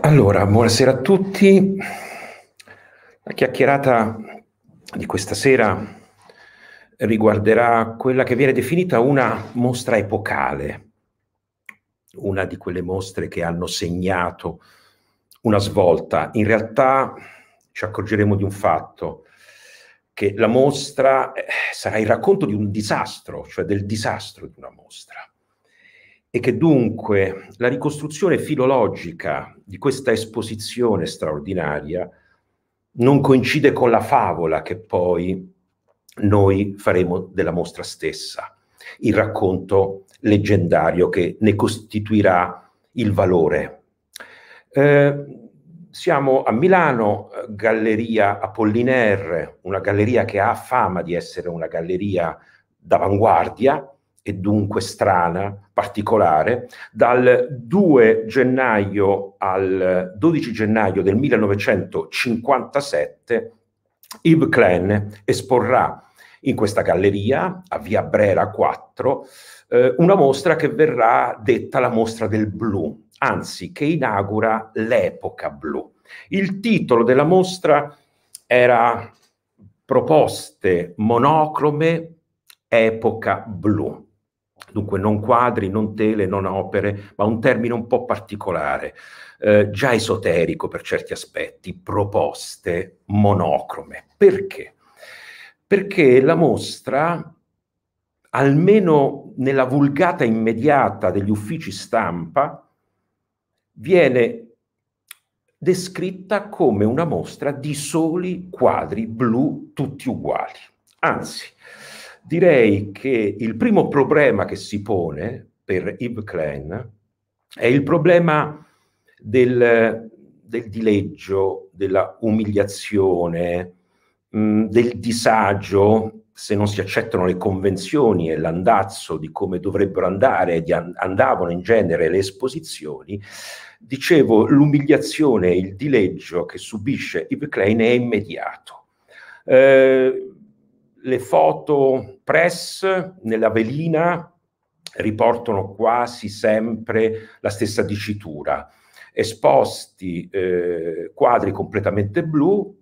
Allora, buonasera a tutti. La chiacchierata di questa sera riguarderà quella che viene definita una mostra epocale, una di quelle mostre che hanno segnato una svolta. In realtà ci accorgeremo di un fatto, che la mostra eh, sarà il racconto di un disastro, cioè del disastro di una mostra, e che dunque la ricostruzione filologica di questa esposizione straordinaria non coincide con la favola che poi noi faremo della mostra stessa il racconto leggendario che ne costituirà il valore. Eh, siamo a Milano, Galleria Apollinaire, una galleria che ha fama di essere una galleria d'avanguardia e dunque strana, particolare. Dal 2 gennaio al 12 gennaio del 1957 Yves Klein esporrà in questa galleria a Via Brera 4 eh, una mostra che verrà detta la mostra del blu, anzi che inaugura l'epoca blu. Il titolo della mostra era Proposte monocrome epoca blu. Dunque non quadri, non tele, non opere, ma un termine un po' particolare, eh, già esoterico per certi aspetti, proposte monocrome. Perché? perché la mostra, almeno nella vulgata immediata degli uffici stampa, viene descritta come una mostra di soli quadri blu tutti uguali. Anzi, direi che il primo problema che si pone per Yves Klein è il problema del, del dileggio, della umiliazione, mh, mm, del disagio, se non si accettano le convenzioni e l'andazzo di come dovrebbero andare, di an- andavano in genere le esposizioni, dicevo, l'umiliazione, e il dileggio che subisce Yves Klein è immediato. Eh, le foto press nella velina riportano quasi sempre la stessa dicitura. Esposti eh, quadri completamente blu,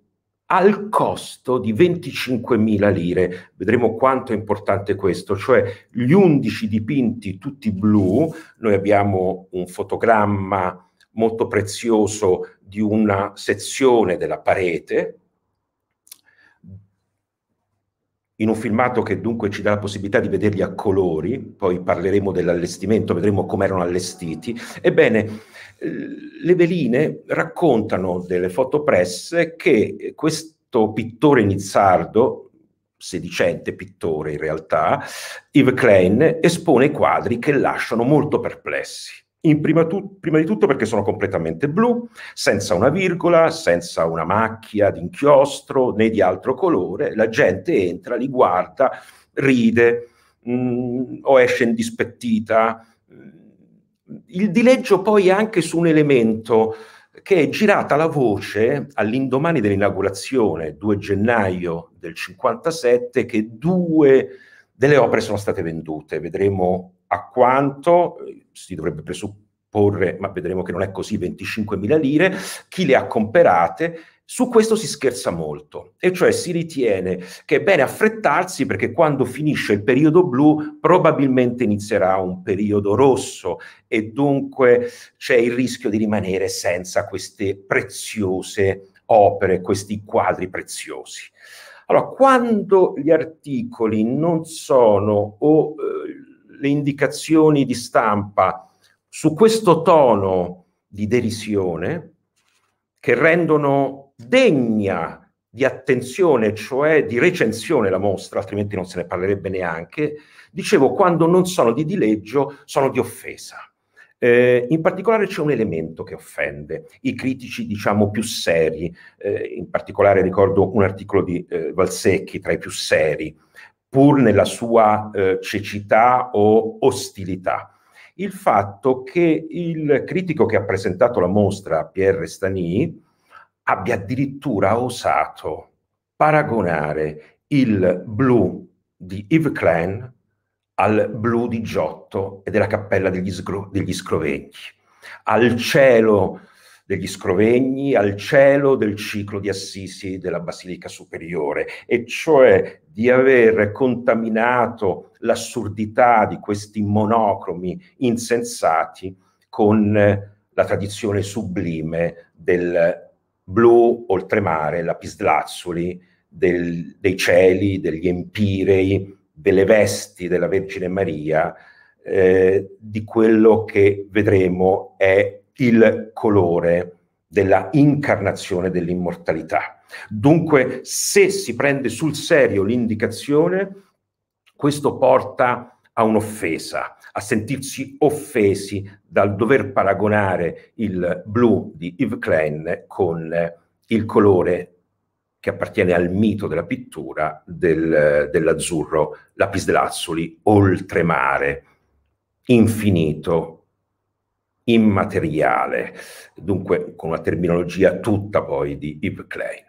al costo di 25.000 lire. Vedremo quanto è importante questo, cioè gli 11 dipinti tutti blu, noi abbiamo un fotogramma molto prezioso di una sezione della parete, in un filmato che dunque ci dà la possibilità di vederli a colori, poi parleremo dell'allestimento, vedremo come erano allestiti. Ebbene, le veline raccontano delle fotopresse che questo pittore nizzardo, sedicente pittore in realtà, Yves Klein, espone quadri che lasciano molto perplessi. Prima, tu, prima, di tutto perché sono completamente blu, senza una virgola, senza una macchia di inchiostro né di altro colore, la gente entra, li guarda, ride mh, mm, o esce indispettita. Mm, il dileggio poi è anche su un elemento che è girata la voce all'indomani dell'inaugurazione, 2 gennaio del 57, che due delle opere sono state vendute. Vedremo a quanto eh, si dovrebbe presupporre, ma vedremo che non è così, 25.000 lire, chi le ha comperate. Su questo si scherza molto, e cioè si ritiene che è bene affrettarsi perché quando finisce il periodo blu probabilmente inizierà un periodo rosso e dunque c'è il rischio di rimanere senza queste preziose opere, questi quadri preziosi. Allora, quando gli articoli non sono o eh, le indicazioni di stampa su questo tono di derisione che rendono degna di attenzione, cioè di recensione la mostra, altrimenti non se ne parlerebbe neanche, dicevo, quando non sono di dileggio, sono di offesa. Eh, in particolare c'è un elemento che offende i critici, diciamo, più seri, eh, in particolare ricordo un articolo di eh, Valsecchi tra i più seri, pur nella sua eh, cecità o ostilità. Il fatto che il critico che ha presentato la mostra, Pierre Stani, abbia addirittura osato paragonare il blu di Yves Klein al blu di Giotto e della Cappella degli, Sgro- degli Scrovegni, al cielo degli Scrovegni al cielo del ciclo di Assisi della Basilica Superiore, e cioè di aver contaminato l'assurdità di questi monocromi insensati con eh, la tradizione sublime del blu oltremare, lapislazzuli, del, dei cieli, degli empirei, delle vesti della Vergine Maria, eh, di quello che vedremo è il colore della incarnazione dell'immortalità. Dunque, se si prende sul serio l'indicazione, questo porta a un'offesa, a sentirsi offesi dal dover paragonare il blu di Yves Klein con il colore che appartiene al mito della pittura del, dell'azzurro lapis oltremare, infinito, immateriale, dunque con una terminologia tutta poi di Yves Klein.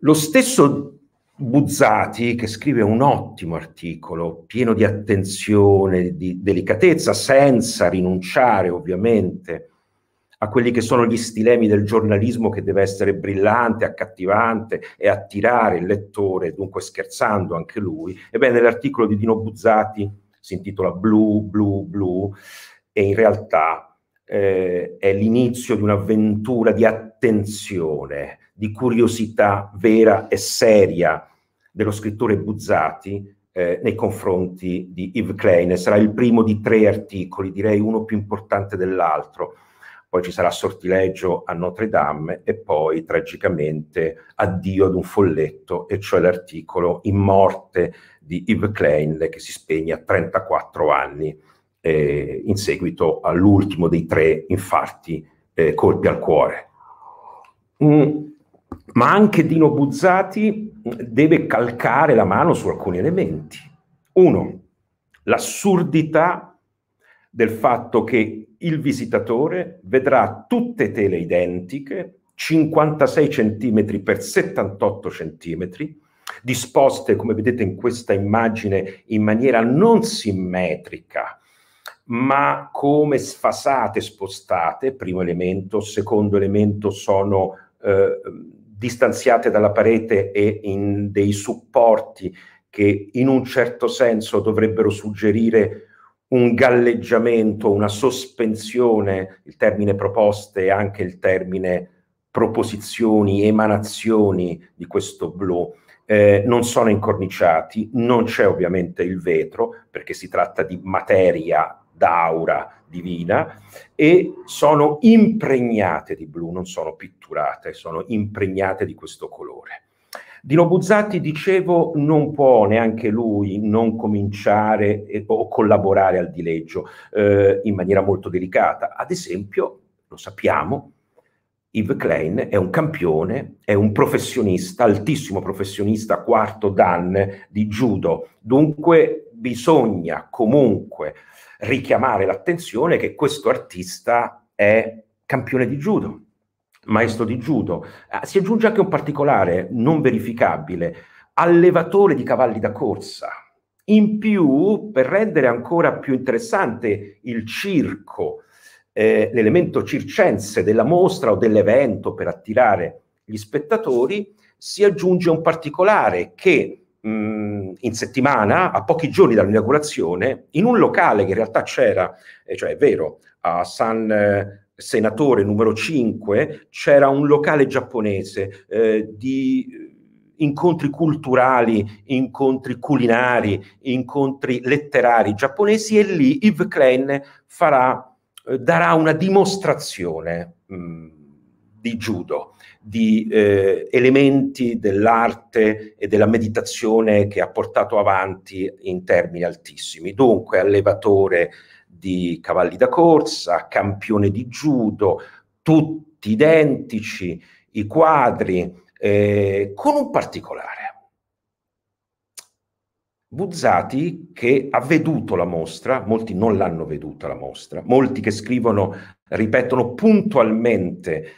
Lo stesso Buzzati, che scrive un ottimo articolo, pieno di attenzione, di delicatezza, senza rinunciare ovviamente a quelli che sono gli stilemi del giornalismo che deve essere brillante, accattivante e attirare il lettore, dunque scherzando anche lui. Ebbene, l'articolo di Dino Buzzati si intitola Blu, Blu, Blu, e in realtà eh, è l'inizio di un'avventura di attenzione, di curiosità vera e seria dello scrittore Buzzati eh, nei confronti di Yves Klein. Sarà il primo di tre articoli, direi uno più importante dell'altro. Poi ci sarà sortileggio a Notre Dame e poi tragicamente addio ad un folletto, e cioè l'articolo In morte di Yves Klein che si spegne a 34 anni eh, in seguito all'ultimo dei tre infarti eh, colpi al cuore. Mm. Ma anche Dino Buzzati deve calcare la mano su alcuni elementi. Uno, l'assurdità del fatto che il visitatore vedrà tutte tele identiche, 56 cm per 78 cm, disposte, come vedete in questa immagine, in maniera non simmetrica, ma come sfasate, spostate, primo elemento, secondo elemento sono eh, distanziate dalla parete e in dei supporti che in un certo senso dovrebbero suggerire un galleggiamento, una sospensione, il termine proposte e anche il termine proposizioni, emanazioni di questo blu. Eh, non sono incorniciati, non c'è ovviamente il vetro perché si tratta di materia d'aura divina e sono impregnate di blu, non sono pitturate, sono impregnate di questo colore. Dino Buzzatti, dicevo, non può neanche lui non cominciare e, eh, o collaborare al dileggio eh, in maniera molto delicata. Ad esempio, lo sappiamo, Yves Klein è un campione, è un professionista, altissimo professionista, quarto dan di judo. Dunque bisogna comunque richiamare l'attenzione che questo artista è campione di judo, maestro di judo. Ah, si aggiunge anche un particolare non verificabile, allevatore di cavalli da corsa. In più, per rendere ancora più interessante il circo eh, l'elemento circense della mostra o dell'evento per attirare gli spettatori, si aggiunge un particolare che mh, in settimana, a pochi giorni dall'inaugurazione, in un locale che in realtà c'era, eh, cioè è vero, a San eh, Senatore numero 5, c'era un locale giapponese eh, di eh, incontri culturali, incontri culinari, incontri letterari giapponesi e lì Yves Klein farà darà una dimostrazione mh, mm, di judo, di eh, elementi dell'arte e della meditazione che ha portato avanti in termini altissimi. Dunque, allevatore di cavalli da corsa, campione di judo, tutti identici, i quadri, eh, con un particolare Buzzati che ha veduto la mostra, molti non l'hanno veduta la mostra, molti che scrivono ripetono puntualmente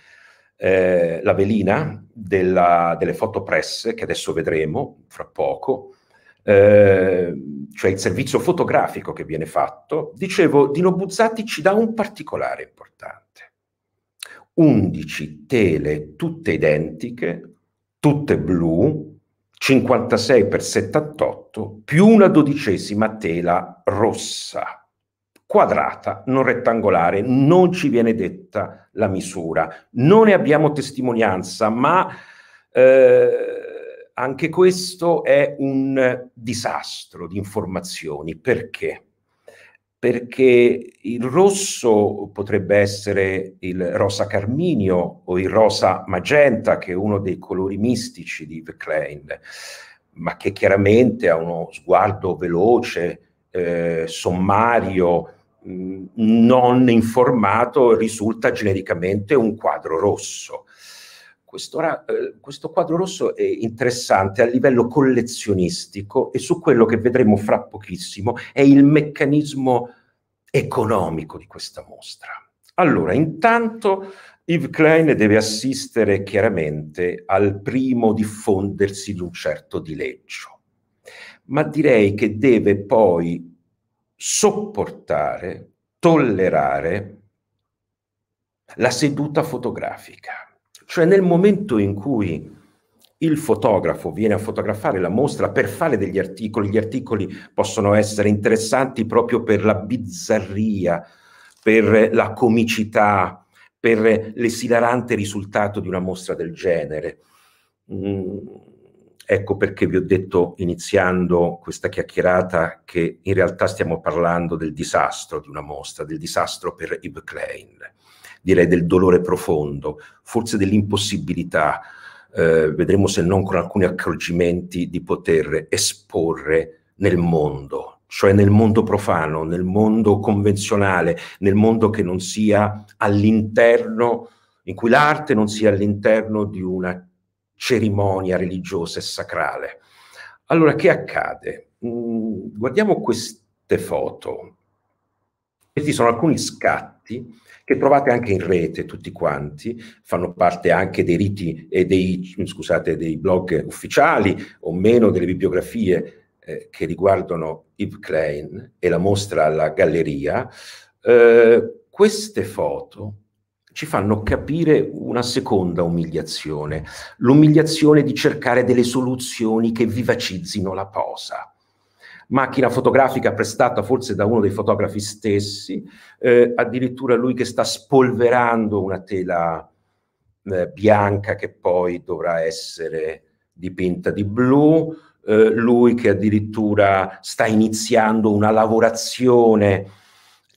eh, la velina della, delle fotopresse, che adesso vedremo fra poco, eh, cioè il servizio fotografico che viene fatto, dicevo, Dino Buzzati ci dà un particolare importante. 11 tele tutte identiche, tutte blu, 56 per 78 più una dodicesima tela rossa, quadrata, non rettangolare, non ci viene detta la misura, non ne abbiamo testimonianza, ma eh, anche questo è un disastro di informazioni. Perché? perché il rosso potrebbe essere il rosa carminio o il rosa magenta, che è uno dei colori mistici di Yves Klein, ma che chiaramente ha uno sguardo veloce, eh, sommario, mh, mm, non informato, risulta genericamente un quadro rosso questo, eh, questo, quadro rosso è interessante a livello collezionistico e su quello che vedremo fra pochissimo è il meccanismo economico di questa mostra. Allora, intanto Yves Klein deve assistere chiaramente al primo diffondersi di un certo dileggio, ma direi che deve poi sopportare, tollerare la seduta fotografica cioè nel momento in cui il fotografo viene a fotografare la mostra per fare degli articoli, gli articoli possono essere interessanti proprio per la bizzarria, per la comicità, per l'esilarante risultato di una mostra del genere. Mm, ecco perché vi ho detto iniziando questa chiacchierata che in realtà stiamo parlando del disastro di una mostra, del disastro per Yves Klein direi del dolore profondo, forse dell'impossibilità, eh, vedremo se non con alcuni accorgimenti, di poter esporre nel mondo, cioè nel mondo profano, nel mondo convenzionale, nel mondo che non sia all'interno, in cui l'arte non sia all'interno di una cerimonia religiosa e sacrale. Allora, che accade? Mm, guardiamo queste foto. Questi sono alcuni scatti che trovate anche in rete tutti quanti, fanno parte anche dei riti e dei, scusate, dei blog ufficiali o meno delle bibliografie eh, che riguardano Yves Klein e la mostra alla galleria. Eh, queste foto ci fanno capire una seconda umiliazione, l'umiliazione di cercare delle soluzioni che vivacizzino la posa macchina fotografica prestata forse da uno dei fotografi stessi, eh, addirittura lui che sta spolverando una tela eh, bianca che poi dovrà essere dipinta di blu, eh, lui che addirittura sta iniziando una lavorazione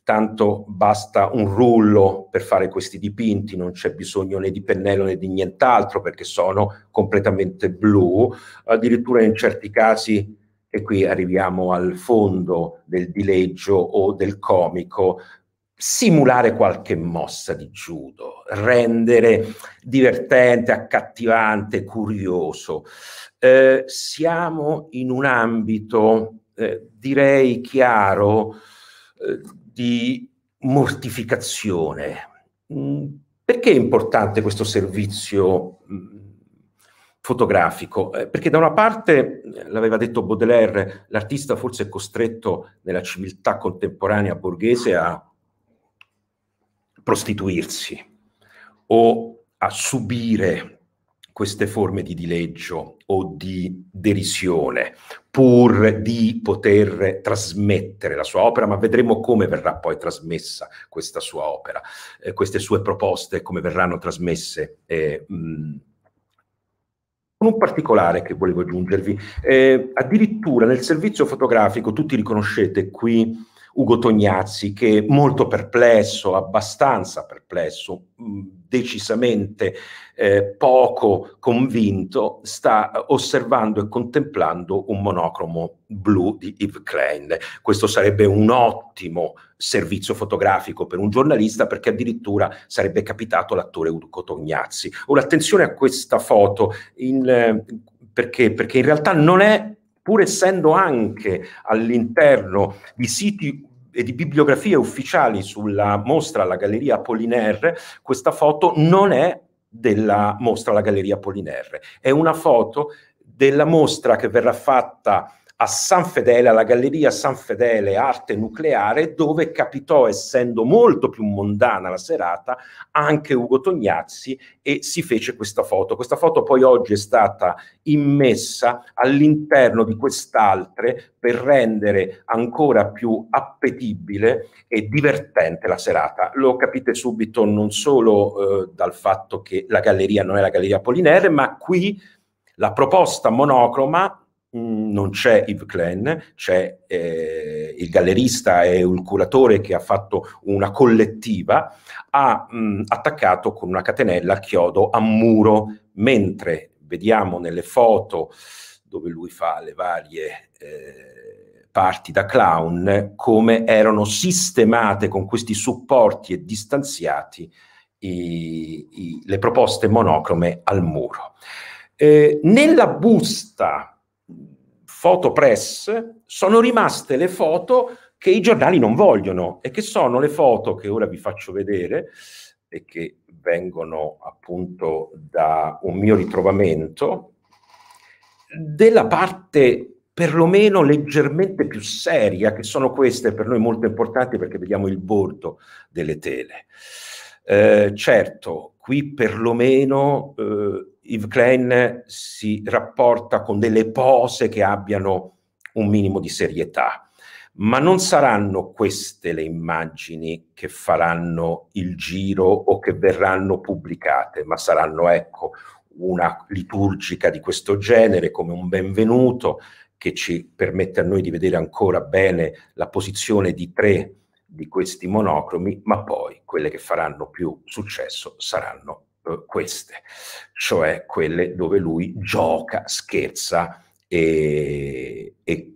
tanto basta un rullo per fare questi dipinti, non c'è bisogno né di pennello né di nient'altro perché sono completamente blu, addirittura in certi casi e qui arriviamo al fondo del dileggio o del comico, simulare qualche mossa di judo, rendere divertente, accattivante, curioso. Eh, siamo in un ambito, eh, direi chiaro, eh, di mortificazione. Mm, perché è importante questo servizio mm, fotografico, eh, perché da una parte, eh, l'aveva detto Baudelaire, l'artista forse è costretto nella civiltà contemporanea borghese a prostituirsi o a subire queste forme di dileggio o di derisione pur di poter trasmettere la sua opera, ma vedremo come verrà poi trasmessa questa sua opera, eh, queste sue proposte, come verranno trasmesse. Eh, mh, con un particolare che volevo aggiungervi. Eh, addirittura nel servizio fotografico, tutti riconoscete qui Ugo Tognazzi, che molto perplesso, abbastanza perplesso, mm, decisamente eh, poco convinto, sta osservando e contemplando un monocromo blu di Yves Klein. Questo sarebbe un ottimo servizio fotografico per un giornalista perché addirittura sarebbe capitato l'attore Ugo Tognazzi. Ora attenzione a questa foto in, eh, perché, perché in realtà non è pur essendo anche all'interno di siti e di bibliografie ufficiali sulla mostra alla Galleria Apollinaire, questa foto non è della mostra alla Galleria Apollinaire, è una foto della mostra che verrà fatta a San Fedele, alla Galleria San Fedele Arte Nucleare, dove capitò, essendo molto più mondana la serata, anche Ugo Tognazzi e si fece questa foto. Questa foto poi oggi è stata immessa all'interno di quest'altre per rendere ancora più appetibile e divertente la serata. Lo capite subito non solo eh, dal fatto che la galleria non è la Galleria Polinere, ma qui la proposta monocroma non c'è Yves Klein, c'è eh, il gallerista e il curatore che ha fatto una collettiva, ha mh, attaccato con una catenella a chiodo a muro, mentre vediamo nelle foto dove lui fa le varie eh, parti da clown, come erano sistemate con questi supporti e distanziati i, i, le proposte monocrome al muro. Eh, nella busta fotopress sono rimaste le foto che i giornali non vogliono e che sono le foto che ora vi faccio vedere e che vengono appunto da un mio ritrovamento della parte perlomeno leggermente più seria, che sono queste per noi molto importanti perché vediamo il bordo delle tele. Eh, certo, qui perlomeno eh, Yves Klein si rapporta con delle pose che abbiano un minimo di serietà, ma non saranno queste le immagini che faranno il giro o che verranno pubblicate, ma saranno, ecco, una liturgica di questo genere come un benvenuto che ci permette a noi di vedere ancora bene la posizione di tre di questi monocromi, ma poi quelle che faranno più successo saranno eh, queste, cioè quelle dove lui gioca, scherza e, e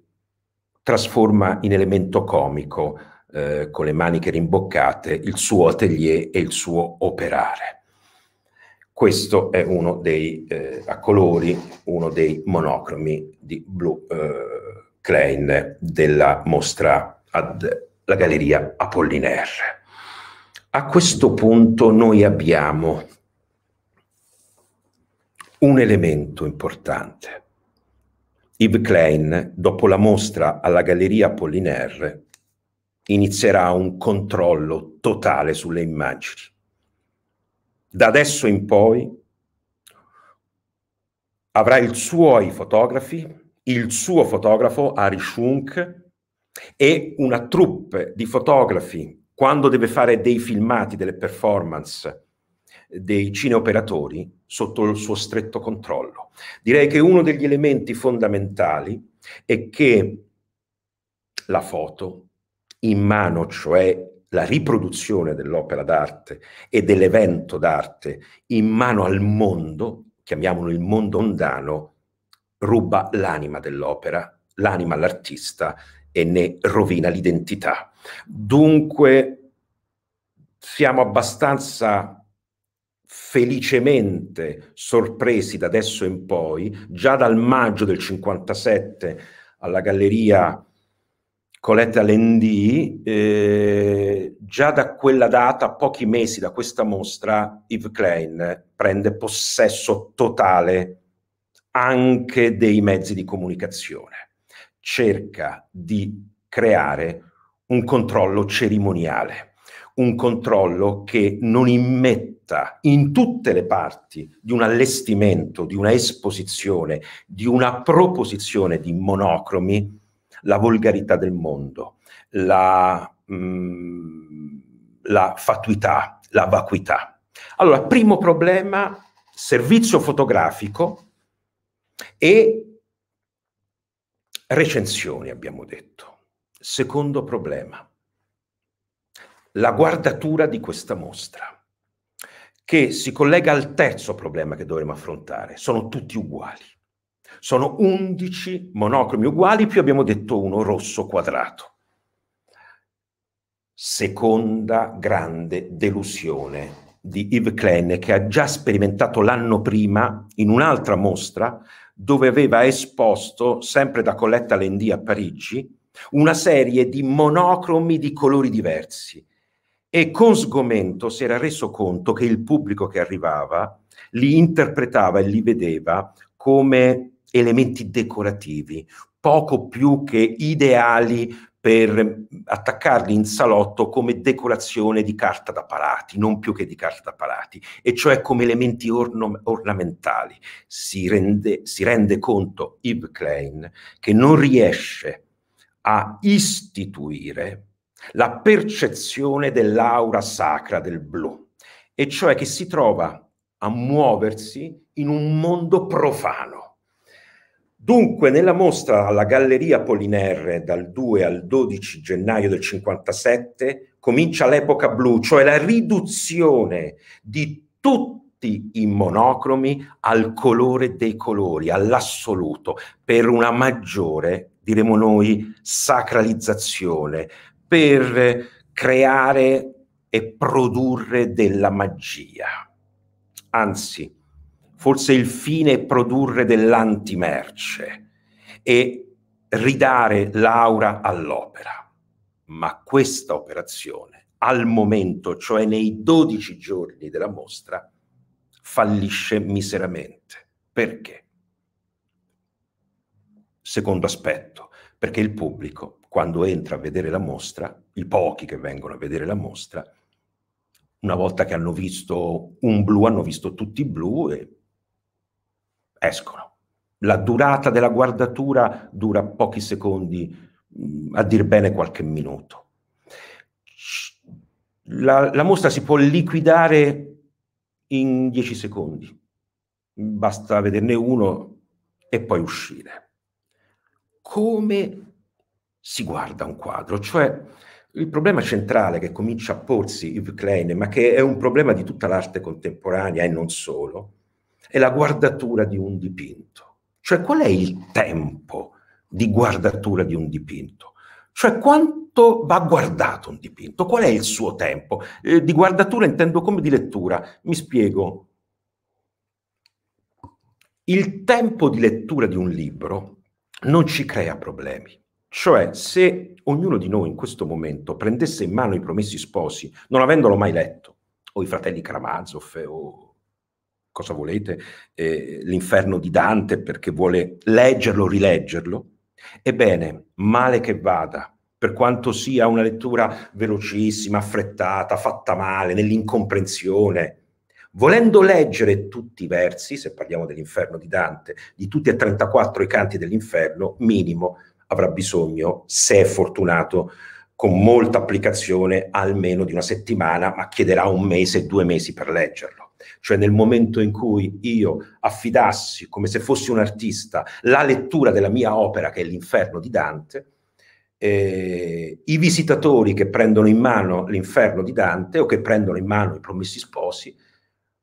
trasforma in elemento comico eh, con le maniche rimboccate il suo atelier e il suo operare. Questo è uno dei eh, a colori, uno dei monocromi di Blue eh, Klein della mostra alla Galleria Apollinaire. A questo punto noi abbiamo un elemento importante. Yves Klein, dopo la mostra alla Galleria Apollinaire, inizierà un controllo totale sulle immagini. Da adesso in poi avrà i suoi fotografi, il suo fotografo Ari Schunk e una troupe di fotografi quando deve fare dei filmati, delle performance dei cineoperatori sotto il suo stretto controllo. Direi che uno degli elementi fondamentali è che la foto in mano, cioè la riproduzione dell'opera d'arte e dell'evento d'arte in mano al mondo, chiamiamolo il mondo mondano, ruba l'anima dell'opera, l'anima all'artista e ne rovina l'identità. Dunque siamo abbastanza felicemente sorpresi da adesso in poi, già dal maggio del 57 alla galleria Coletta Lendi, eh, già da quella data, pochi mesi da questa mostra, Yves Klein prende possesso totale anche dei mezzi di comunicazione. Cerca di creare un controllo cerimoniale, un controllo che non immette fretta in tutte le parti di un allestimento, di una esposizione, di una proposizione di monocromi, la volgarità del mondo, la, mh, mm, la fatuità, la vacuità. Allora, primo problema, servizio fotografico e recensioni, abbiamo detto. Secondo problema, la guardatura di questa mostra che si collega al terzo problema che dovremo affrontare. Sono tutti uguali. Sono 11 monocromi uguali, più abbiamo detto uno rosso quadrato. Seconda grande delusione di Yves Klein che ha già sperimentato l'anno prima in un'altra mostra dove aveva esposto, sempre da Colletta Lendì a Parigi, una serie di monocromi di colori diversi e con sgomento si era reso conto che il pubblico che arrivava li interpretava e li vedeva come elementi decorativi, poco più che ideali per attaccarli in salotto come decorazione di carta da parati, non più che di carta da parati, e cioè come elementi orno- ornamentali. Si rende, si rende conto Yves Klein che non riesce a istituire la percezione dell'aura sacra del blu, e cioè che si trova a muoversi in un mondo profano. Dunque, nella mostra alla Galleria Polinerre dal 2 al 12 gennaio del 57 comincia l'epoca blu, cioè la riduzione di tutti i monocromi al colore dei colori, all'assoluto, per una maggiore, diremo noi, sacralizzazione, per creare e produrre della magia. Anzi, forse il fine è produrre dell'antimerce e ridare l'aura all'opera. Ma questa operazione, al momento, cioè nei 12 giorni della mostra, fallisce miseramente. Perché? Secondo aspetto, perché il pubblico quando entra a vedere la mostra, i pochi che vengono a vedere la mostra, una volta che hanno visto un blu, hanno visto tutti i blu e escono. La durata della guardatura dura pochi secondi, mm, a dir bene qualche minuto. La, la mostra si può liquidare in 10 secondi, basta vederne uno e poi uscire. Come si guarda un quadro, cioè il problema centrale che comincia a porsi Yves Klein, ma che è un problema di tutta l'arte contemporanea e non solo, è la guardatura di un dipinto. Cioè qual è il tempo di guardatura di un dipinto? Cioè quanto va guardato un dipinto? Qual è il suo tempo? Eh, di guardatura intendo come di lettura. Mi spiego. Il tempo di lettura di un libro non ci crea problemi cioè, se ognuno di noi in questo momento prendesse in mano i promessi sposi, non avendolo mai letto, o i fratelli Karamazov, eh, o cosa volete, eh, l'inferno di Dante perché vuole leggerlo, rileggerlo, ebbene, male che vada, per quanto sia una lettura velocissima, affrettata, fatta male, nell'incomprensione. Volendo leggere tutti i versi, se parliamo dell'inferno di Dante, di tutti e 34 i canti dell'inferno, minimo avrà bisogno, se è fortunato, con molta applicazione almeno di una settimana, ma chiederà un mese, due mesi per leggerlo. Cioè nel momento in cui io affidassi, come se fossi un artista, la lettura della mia opera, che è l'inferno di Dante, eh, i visitatori che prendono in mano l'inferno di Dante o che prendono in mano i promessi sposi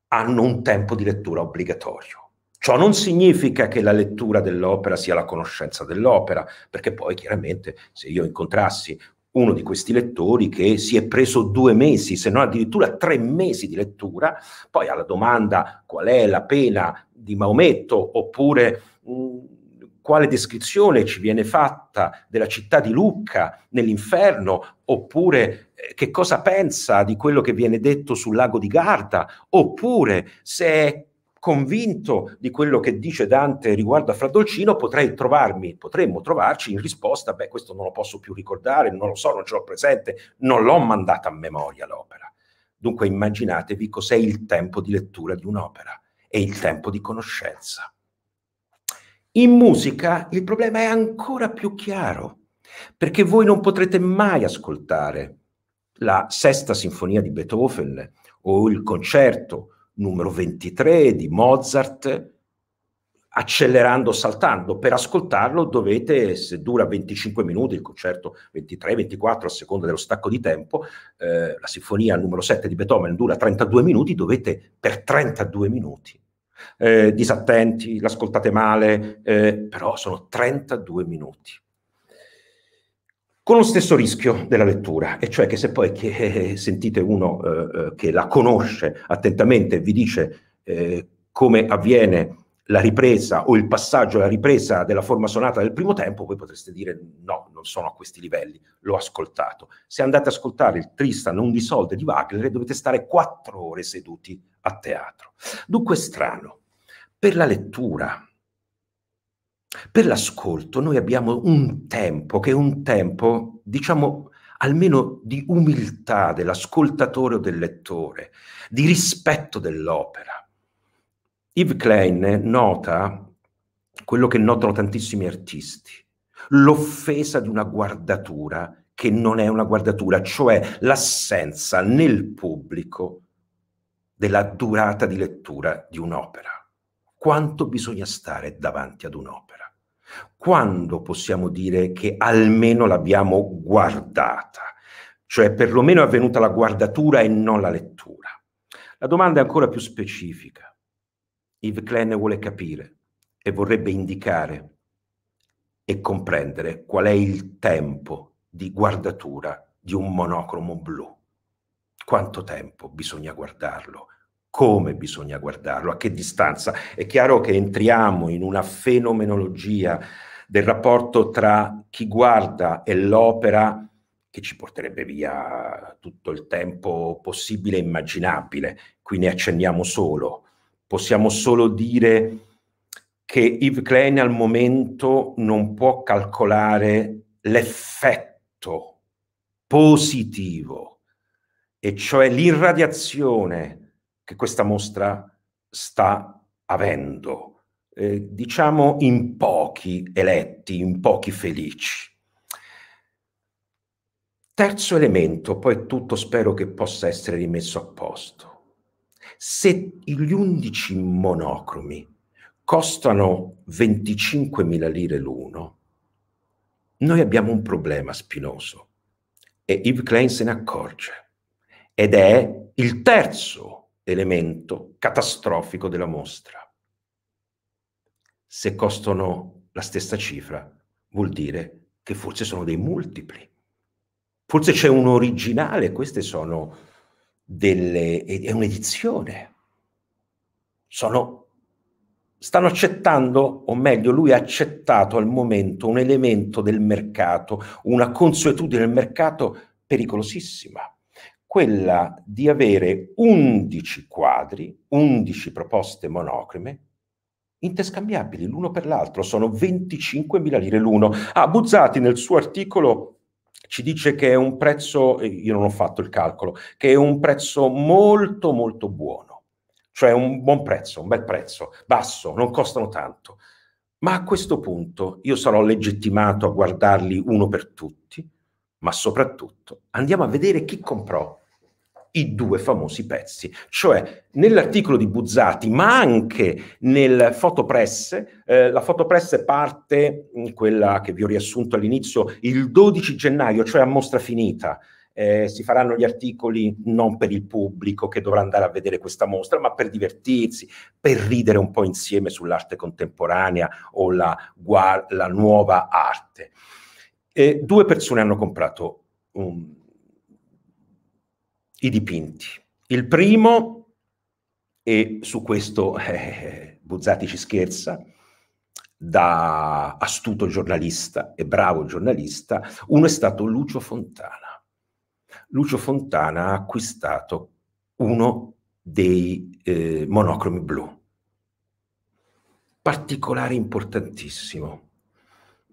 hanno un tempo di lettura obbligatorio Ciò non significa che la lettura dell'opera sia la conoscenza dell'opera, perché poi chiaramente se io incontrassi uno di questi lettori che si è preso due mesi, se non addirittura tre mesi di lettura, poi alla domanda qual è la pena di Maometto oppure mm, quale descrizione ci viene fatta della città di Lucca nell'inferno oppure eh, che cosa pensa di quello che viene detto sul lago di Garda oppure se è convinto di quello che dice Dante riguardo a Fradolcino, potrei trovarmi, potremmo trovarci in risposta, beh, questo non lo posso più ricordare, non lo so, non ce l'ho presente, non l'ho mandata a memoria l'opera. Dunque immaginatevi cos'è il tempo di lettura di un'opera e il tempo di conoscenza. In musica il problema è ancora più chiaro, perché voi non potrete mai ascoltare la sesta sinfonia di Beethoven o il concerto numero 23 di Mozart, accelerando, saltando. Per ascoltarlo dovete, se dura 25 minuti, il concerto 23-24 a seconda dello stacco di tempo, eh, la sinfonia numero 7 di Beethoven dura 32 minuti, dovete per 32 minuti. Eh, disattenti, l'ascoltate male, eh, però sono 32 minuti con lo stesso rischio della lettura, e cioè che se poi che eh, sentite uno eh, eh, che la conosce attentamente e vi dice eh, come avviene la ripresa o il passaggio alla ripresa della forma sonata del primo tempo, voi potreste dire no, non sono a questi livelli, l'ho ascoltato. Se andate ad ascoltare il Tristan non disolde di Wagner dovete stare quattro ore seduti a teatro. Dunque è strano, per la lettura per l'ascolto noi abbiamo un tempo che è un tempo, diciamo, almeno di umiltà dell'ascoltatore o del lettore, di rispetto dell'opera. Yves Klein nota quello che notano tantissimi artisti, l'offesa di una guardatura che non è una guardatura, cioè l'assenza nel pubblico della durata di lettura di un'opera. Quanto bisogna stare davanti ad un'opera? Quando possiamo dire che almeno l'abbiamo guardata? Cioè perlomeno è avvenuta la guardatura e non la lettura. La domanda è ancora più specifica. Yves Klein vuole capire e vorrebbe indicare e comprendere qual è il tempo di guardatura di un monocromo blu. Quanto tempo bisogna guardarlo? come bisogna guardarlo, a che distanza. È chiaro che entriamo in una fenomenologia del rapporto tra chi guarda e l'opera che ci porterebbe via tutto il tempo possibile e immaginabile. Qui ne accenniamo solo. Possiamo solo dire che Yves Klein al momento non può calcolare l'effetto positivo, e cioè l'irradiazione che questa mostra sta avendo, eh, diciamo in pochi eletti, in pochi felici. Terzo elemento, poi tutto spero che possa essere rimesso a posto. Se gli undici monocromi costano 25.000 lire l'uno, noi abbiamo un problema spinoso e Yves Klein se ne accorge ed è il terzo elemento catastrofico della mostra. Se costano la stessa cifra, vuol dire che forse sono dei multipli. Forse c'è un originale, queste sono delle... è un'edizione. Sono... stanno accettando, o meglio, lui ha accettato al momento un elemento del mercato, una consuetudine del mercato pericolosissima quella di avere 11 quadri, 11 proposte monocrime, interscambiabili l'uno per l'altro, sono 25.000 lire l'uno. Ah, Buzzati nel suo articolo ci dice che è un prezzo, eh, io non ho fatto il calcolo, che è un prezzo molto molto buono, cioè un buon prezzo, un bel prezzo, basso, non costano tanto. Ma a questo punto io sarò legittimato a guardarli uno per tutti, ma soprattutto andiamo a vedere chi comprò i due famosi pezzi, cioè nell'articolo di Buzzati, ma anche nel fotopresse, eh, la fotopresse parte, mm, quella che vi ho riassunto all'inizio, il 12 gennaio, cioè a mostra finita. Eh, si faranno gli articoli non per il pubblico che dovrà andare a vedere questa mostra, ma per divertirsi, per ridere un po' insieme sull'arte contemporanea o la, la nuova arte. Eh, due persone hanno comprato un i dipinti. Il primo, e su questo eh, Buzzati ci scherza, da astuto giornalista e bravo giornalista, uno è stato Lucio Fontana. Lucio Fontana ha acquistato uno dei eh, monocromi blu, particolare importantissimo.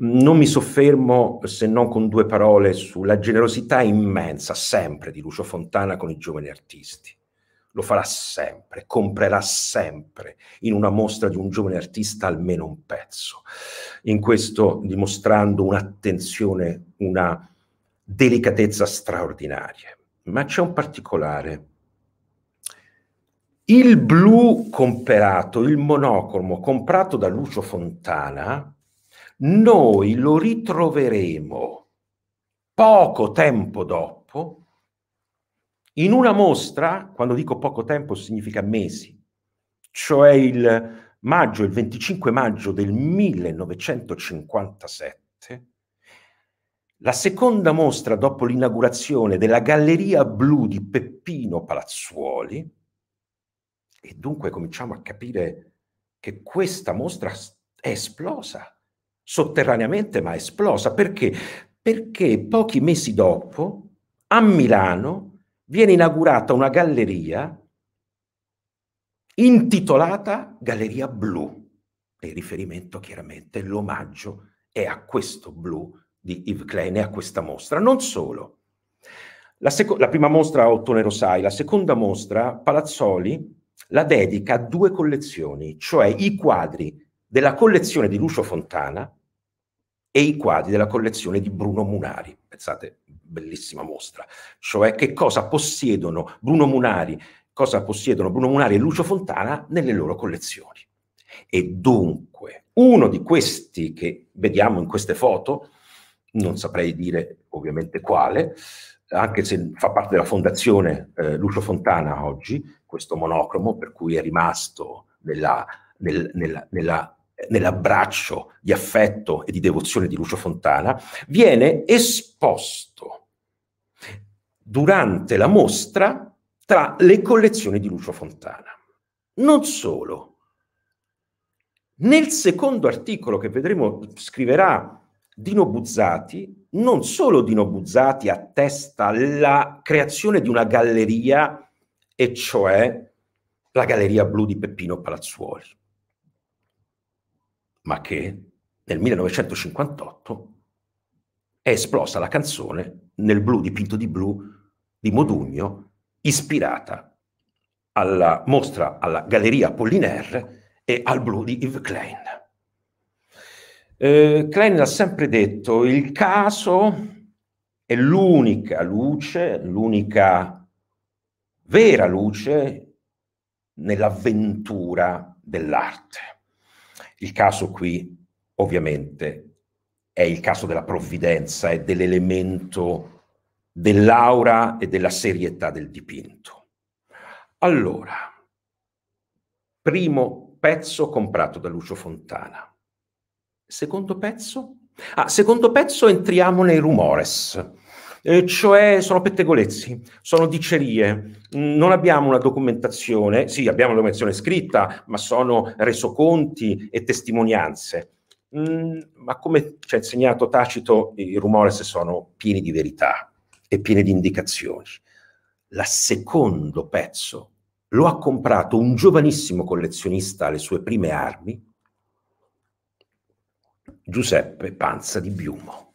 Non mi soffermo se non con due parole sulla generosità immensa sempre di Lucio Fontana con i giovani artisti. Lo farà sempre, comprerà sempre in una mostra di un giovane artista almeno un pezzo. In questo dimostrando un'attenzione, una delicatezza straordinaria. Ma c'è un particolare. Il blu comperato, il monocromo comprato da Lucio Fontana, noi lo ritroveremo poco tempo dopo in una mostra, quando dico poco tempo significa mesi, cioè il maggio, il 25 maggio del 1957, la seconda mostra dopo l'inaugurazione della Galleria Blu di Peppino Palazzuoli, e dunque cominciamo a capire che questa mostra è esplosa sotterraneamente ma esplosa. Perché? Perché pochi mesi dopo, a Milano, viene inaugurata una galleria intitolata Galleria Blu, e riferimento chiaramente, l'omaggio è a questo blu di Yves Klein e a questa mostra. Non solo. La, seco- la prima mostra a Ottone Rosai, la seconda mostra Palazzoli la dedica a due collezioni, cioè i quadri della collezione di Lucio Fontana e i quadri della collezione di Bruno Munari. Pensate, bellissima mostra. Cioè che cosa possiedono Bruno Munari, cosa possiedono Bruno Munari e Lucio Fontana nelle loro collezioni. E dunque, uno di questi che vediamo in queste foto, non saprei dire ovviamente quale, anche se fa parte della fondazione eh, Lucio Fontana oggi, questo monocromo per cui è rimasto nella, nel, nella, nella nell'abbraccio di affetto e di devozione di Lucio Fontana, viene esposto durante la mostra tra le collezioni di Lucio Fontana. Non solo. Nel secondo articolo che vedremo scriverà Dino Buzzati, non solo Dino Buzzati attesta la creazione di una galleria, e cioè la Galleria Blu di Peppino Palazzuoli ma che nel 1958 è esplosa la canzone nel blu dipinto di blu di Modugno, ispirata alla mostra alla Galleria Apollinaire e al blu di Yves Klein. Eh, Klein ha sempre detto, il caso è l'unica luce, l'unica vera luce nell'avventura dell'arte. Il caso qui ovviamente è il caso della provvidenza e dell'elemento dell'aura e della serietà del dipinto. Allora, primo pezzo comprato da Lucio Fontana. Secondo pezzo? Ah, secondo pezzo entriamo nei rumores. Eh, cioè sono pettegolezzi, sono dicerie, non abbiamo una documentazione, sì abbiamo una documentazione scritta, ma sono resoconti e testimonianze. Mm, ma come ci ha insegnato Tacito, i rumores sono pieni di verità e pieni di indicazioni. La secondo pezzo lo ha comprato un giovanissimo collezionista alle sue prime armi, Giuseppe Panza di Biumo.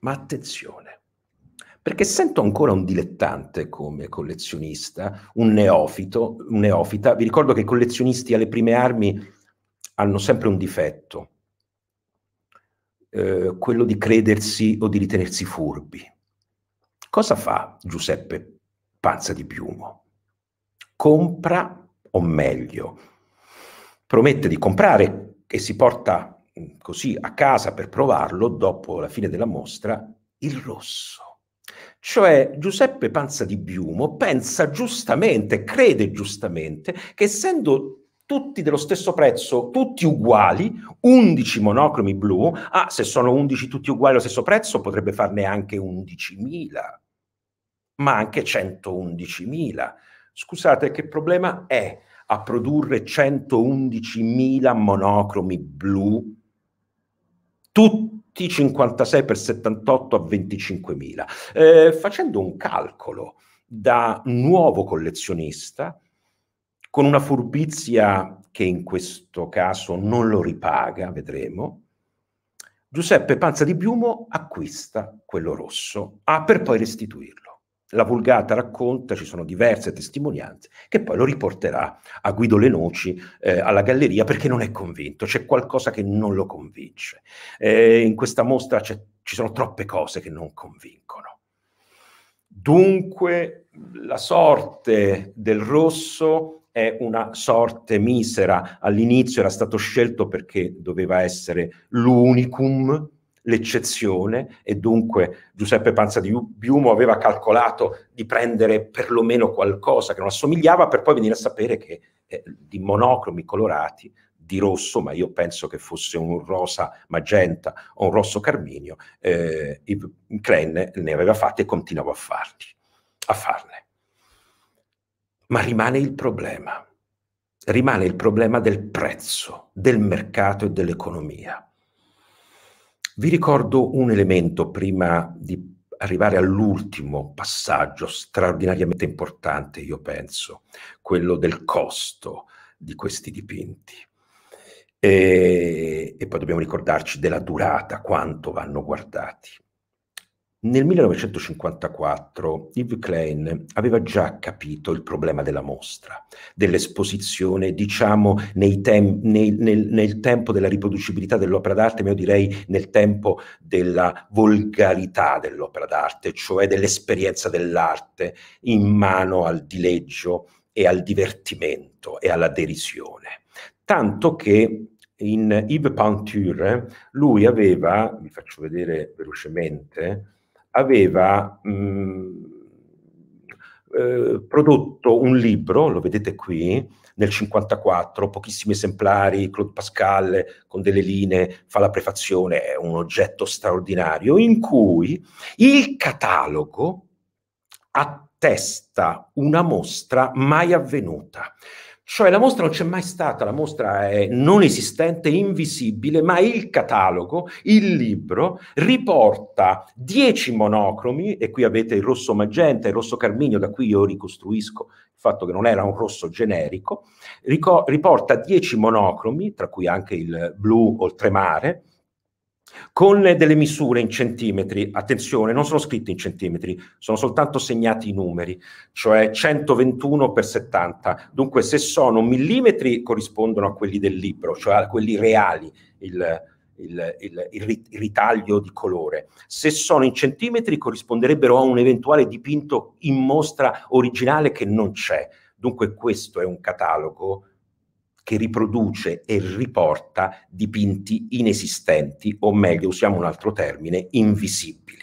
Ma attenzione, perché sento ancora un dilettante come collezionista, un neofito, un neofita. Vi ricordo che i collezionisti alle prime armi hanno sempre un difetto, eh, quello di credersi o di ritenersi furbi. Cosa fa Giuseppe Panza di Piumo? Compra, o meglio, promette di comprare e si porta mm, così a casa per provarlo dopo la fine della mostra il rosso cioè Giuseppe Panza di Biumo pensa giustamente, crede giustamente, che essendo tutti dello stesso prezzo, tutti uguali, 11 monocromi blu, ah, se sono 11 tutti uguali allo stesso prezzo potrebbe farne anche 11.000, ma anche 111.000. Scusate, che problema è a produrre 111.000 monocromi blu, tutti T56 per 78 a 25.000. Eh, facendo un calcolo da nuovo collezionista, con una furbizia che in questo caso non lo ripaga, vedremo, Giuseppe Panza di Biumo acquista quello rosso ah, per poi restituirlo la Vulgata racconta, ci sono diverse testimonianze, che poi lo riporterà a Guido Lenoci eh, alla galleria perché non è convinto, c'è qualcosa che non lo convince. Eh, in questa mostra ci sono troppe cose che non convincono. Dunque la sorte del rosso è una sorte misera, all'inizio era stato scelto perché doveva essere l'unicum, l'eccezione e dunque Giuseppe Panza di Biumo aveva calcolato di prendere perlomeno qualcosa che non assomigliava per poi venire a sapere che eh, di monocromi colorati di rosso, ma io penso che fosse un rosa magenta o un rosso carminio, eh, Klein ne aveva fatte e continuava a, farli, a farne. Ma rimane il problema, rimane il problema del prezzo, del mercato e dell'economia. Vi ricordo un elemento prima di arrivare all'ultimo passaggio straordinariamente importante, io penso, quello del costo di questi dipinti. E, e poi dobbiamo ricordarci della durata, quanto vanno guardati. Nel 1954 Yves Klein aveva già capito il problema della mostra, dell'esposizione, diciamo, tem- nei, nel, nel, tempo della riproducibilità dell'opera d'arte, ma io direi nel tempo della volgarità dell'opera d'arte, cioè dell'esperienza dell'arte in mano al dileggio e al divertimento e alla derisione. Tanto che in Yves Panture lui aveva, vi faccio vedere velocemente, aveva mh, eh, prodotto un libro, lo vedete qui, nel 54, pochissimi esemplari, Claude Pascal con delle linee fa la prefazione, è un oggetto straordinario, in cui il catalogo attesta una mostra mai avvenuta. Cioè la mostra non c'è mai stata, la mostra è non esistente, invisibile, ma il catalogo, il libro, riporta 10 monocromi, e qui avete il rosso magenta, e il rosso carminio, da qui io ricostruisco il fatto che non era un rosso generico, rico- riporta 10 monocromi, tra cui anche il blu oltremare, con delle misure in centimetri, attenzione, non sono scritte in centimetri, sono soltanto segnati i numeri, cioè 121 per 70. Dunque se sono millimetri corrispondono a quelli del libro, cioè a quelli reali, il, il, il, il ritaglio di colore. Se sono in centimetri corrisponderebbero a un eventuale dipinto in mostra originale che non c'è. Dunque questo è un catalogo che riproduce e riporta dipinti inesistenti, o meglio, usiamo un altro termine, invisibili.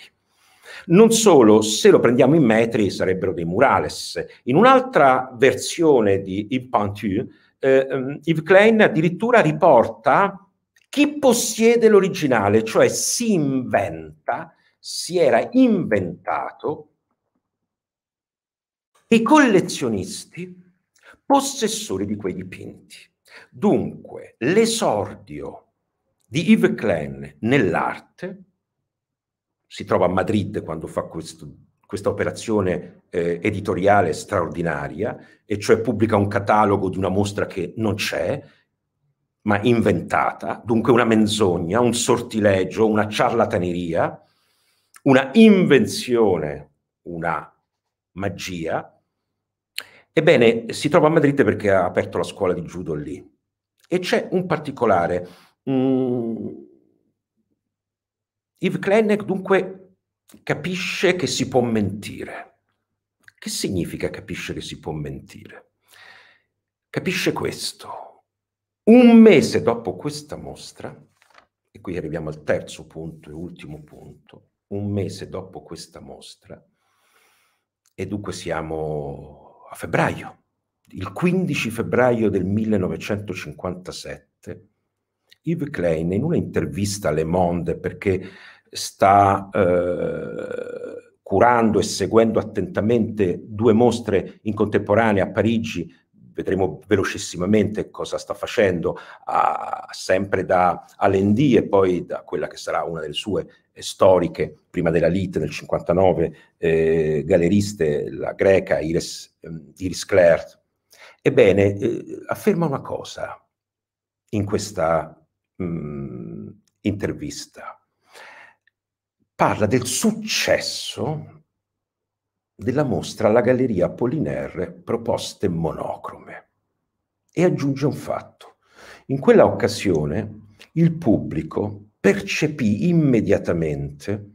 Non solo, se lo prendiamo in metri sarebbero dei murales. In un'altra versione di Yves Pantu, eh, ehm, Yves Klein addirittura riporta chi possiede l'originale, cioè si inventa, si era inventato i collezionisti possessori di quei dipinti. Dunque, l'esordio di Yves Klein nell'arte si trova a Madrid quando fa questo, questa operazione eh, editoriale straordinaria, e cioè pubblica un catalogo di una mostra che non c'è, ma inventata, dunque una menzogna, un sortilegio, una ciarlataneria, una invenzione, una magia. Ebbene, si trova a Madrid perché ha aperto la scuola di judo lì. E c'è un particolare. Mm, Yves Kleineck dunque capisce che si può mentire. Che significa capisce che si può mentire? Capisce questo. Un mese dopo questa mostra, e qui arriviamo al terzo punto e ultimo punto, un mese dopo questa mostra, e dunque siamo a febbraio il 15 febbraio del 1957, Yves Klein in una intervista a Le Monde, perché sta eh, curando e seguendo attentamente due mostre in contemporanea a Parigi, vedremo velocissimamente cosa sta facendo, a, sempre da Alendi e poi da quella che sarà una delle sue storiche, prima della Lite nel 59, eh, galeriste, la greca Iris, eh, Iris Clare, Ebbene, eh, afferma una cosa in questa mh, mm, intervista. Parla del successo della mostra alla Galleria Apollinaire Proposte monocrome e aggiunge un fatto. In quella occasione il pubblico percepì immediatamente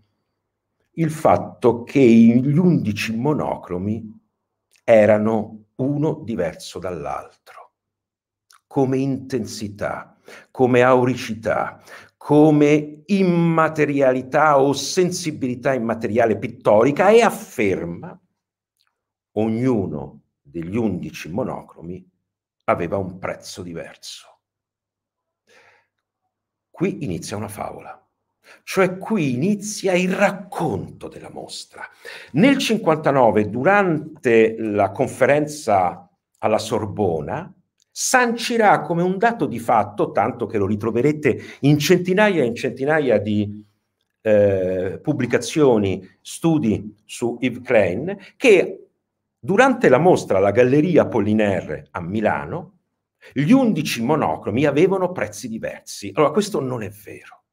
il fatto che gli undici monocromi erano uno diverso dall'altro, come intensità, come auricità, come immaterialità o sensibilità immateriale pittorica e afferma ognuno degli undici monocromi aveva un prezzo diverso. Qui inizia una favola. Cioè qui inizia il racconto della mostra. Nel 59, durante la conferenza alla Sorbona, sancirà come un dato di fatto, tanto che lo ritroverete in centinaia e in centinaia di eh, pubblicazioni, studi su Yves Klein, che durante la mostra alla Galleria Pollinaire a Milano, gli undici monocromi avevano prezzi diversi. Allora, questo non è vero.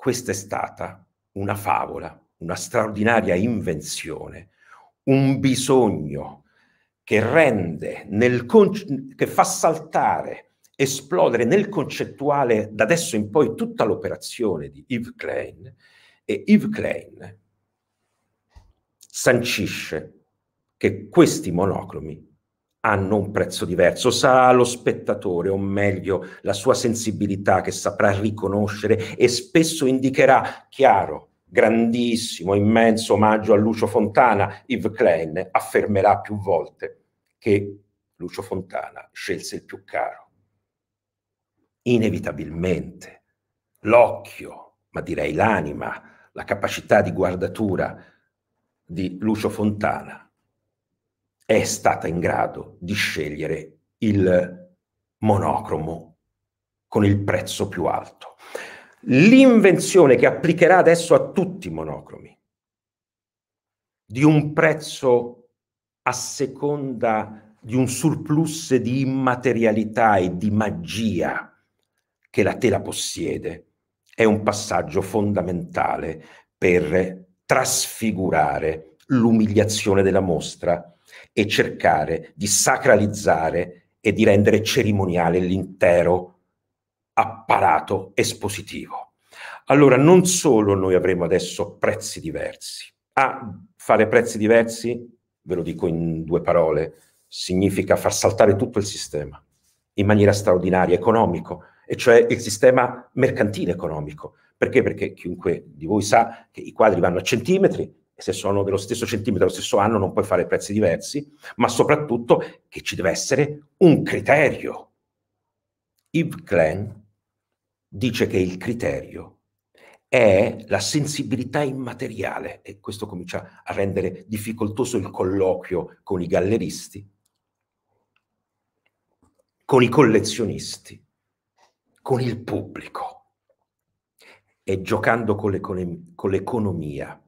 Questa è stata una favola, una straordinaria invenzione, un bisogno che rende, nel con- che fa saltare, esplodere nel concettuale da adesso in poi tutta l'operazione di Yves Klein e Yves Klein sancisce che questi monocromi hanno un prezzo diverso. Sarà lo spettatore, o meglio, la sua sensibilità che saprà riconoscere e spesso indicherà chiaro, grandissimo, immenso omaggio a Lucio Fontana. Yves Klein affermerà più volte che Lucio Fontana scelse il più caro. Inevitabilmente, l'occhio, ma direi l'anima, la capacità di guardatura di Lucio Fontana è stata in grado di scegliere il monocromo con il prezzo più alto. L'invenzione che applicherà adesso a tutti i monocromi di un prezzo a seconda di un surplus di immaterialità e di magia che la tela possiede, è un passaggio fondamentale per trasfigurare l'umiliazione della mostra e cercare di sacralizzare e di rendere cerimoniale l'intero apparato espositivo. Allora non solo noi avremo adesso prezzi diversi, a fare prezzi diversi, ve lo dico in due parole, significa far saltare tutto il sistema in maniera straordinaria, economico, e cioè il sistema mercantile economico. Perché? Perché chiunque di voi sa che i quadri vanno a centimetri, se sono dello stesso centimetro, dello stesso anno, non puoi fare prezzi diversi, ma soprattutto che ci deve essere un criterio. Yves Klein dice che il criterio è la sensibilità immateriale, e questo comincia a rendere difficoltoso il colloquio con i galleristi, con i collezionisti, con il pubblico e giocando con, l'econ- con l'economia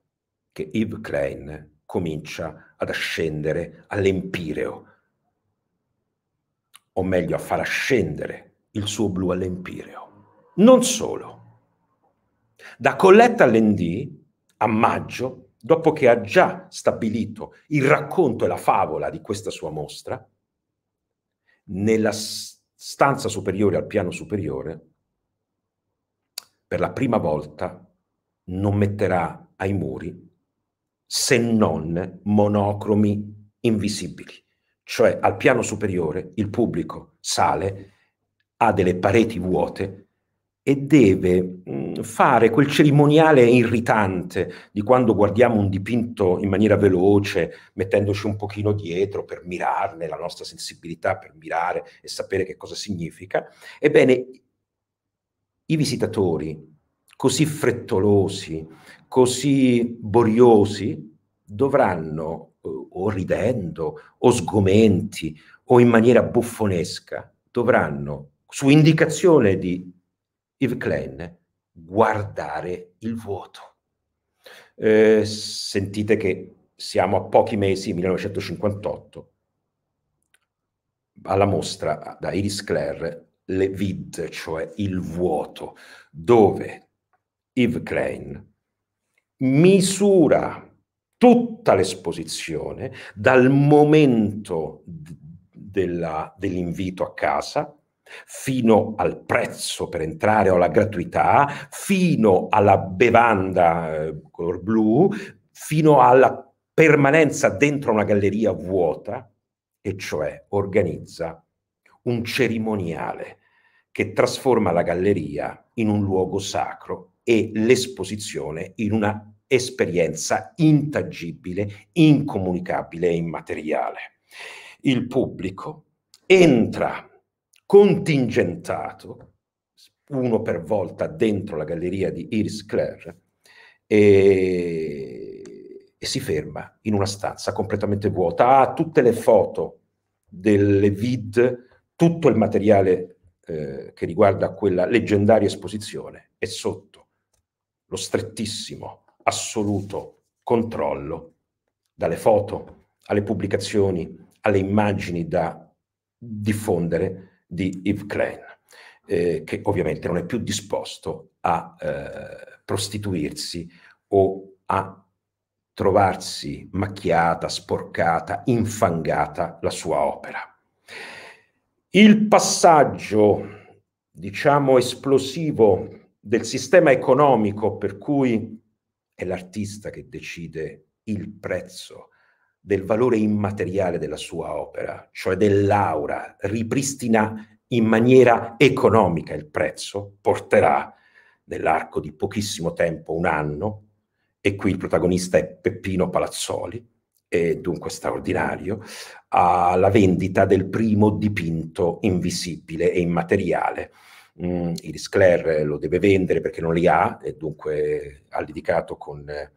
che Yves Klein comincia ad ascendere all'empireo, o meglio a far ascendere il suo blu all'empireo. Non solo. Da Colletta all'Endì, a maggio, dopo che ha già stabilito il racconto e la favola di questa sua mostra, nella stanza superiore al piano superiore, per la prima volta non metterà ai muri se non monocromi invisibili. Cioè al piano superiore il pubblico sale, ha delle pareti vuote e deve mm, fare quel cerimoniale irritante di quando guardiamo un dipinto in maniera veloce, mettendoci un pochino dietro per mirarne la nostra sensibilità, per mirare e sapere che cosa significa. Ebbene, i visitatori così frettolosi, così boriosi dovranno, eh, o ridendo, o sgomenti, o in maniera buffonesca, dovranno, su indicazione di Yves Klein, guardare il vuoto. Eh, sentite che siamo a pochi mesi, 1958, alla mostra da Iris Clare, Le Vid, cioè il vuoto, dove Yves Klein misura tutta l'esposizione dal momento della, dell'invito a casa fino al prezzo per entrare o alla gratuità, fino alla bevanda eh, color blu, fino alla permanenza dentro una galleria vuota, e cioè organizza un cerimoniale che trasforma la galleria in un luogo sacro e l'esposizione in una esperienza intangibile, incomunicabile e immateriale. Il pubblico entra contingentato, uno per volta, dentro la galleria di Iris Clare e, e si ferma in una stanza completamente vuota. Ha tutte le foto delle vid, tutto il materiale eh, che riguarda quella leggendaria esposizione è sotto lo strettissimo assoluto controllo dalle foto alle pubblicazioni, alle immagini da diffondere di Yves Klein, eh, che ovviamente non è più disposto a eh, prostituirsi o a trovarsi macchiata, sporcata, infangata la sua opera. Il passaggio, diciamo, esplosivo del sistema economico per cui è l'artista che decide il prezzo del valore immateriale della sua opera, cioè dell'aura, ripristina in maniera economica il prezzo, porterà nell'arco di pochissimo tempo, un anno, e qui il protagonista è Peppino Palazzoli, e dunque straordinario, alla vendita del primo dipinto invisibile e immateriale mh, mm, Iris Claire lo deve vendere perché non li ha e dunque ha litigato con eh,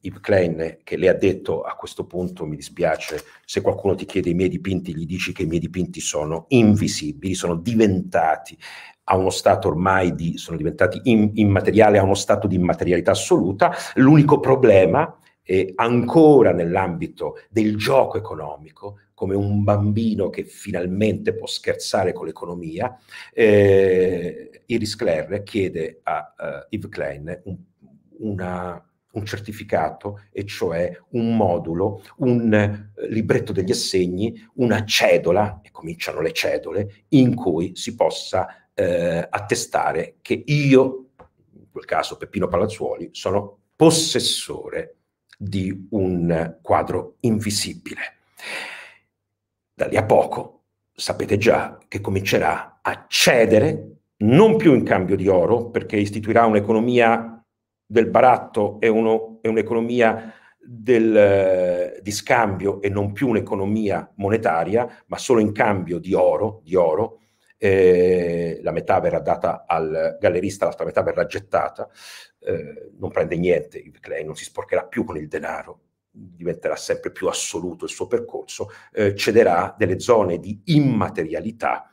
Yves Klein che le ha detto a questo punto mi dispiace se qualcuno ti chiede i miei dipinti gli dici che i miei dipinti sono invisibili, sono diventati a uno stato ormai di, sono diventati immateriali, a uno stato di immaterialità assoluta, l'unico problema è ancora nell'ambito del gioco economico come un bambino che finalmente può scherzare con l'economia, eh, Iris Clare chiede a uh, Yves Klein un, una, un certificato, e cioè un modulo, un eh, libretto degli assegni, una cedola, e cominciano le cedole, in cui si possa eh, attestare che io, in quel caso Peppino Palazzuoli, sono possessore di un quadro invisibile da lì a poco sapete già che comincerà a cedere, non più in cambio di oro, perché istituirà un'economia del baratto e, uno, e un'economia del, di scambio e non più un'economia monetaria, ma solo in cambio di oro, di oro eh, la metà verrà data al gallerista, l'altra metà verrà gettata, eh, non prende niente, lei non si sporcherà più con il denaro, diventerà sempre più assoluto il suo percorso, eh, cederà delle zone di immaterialità,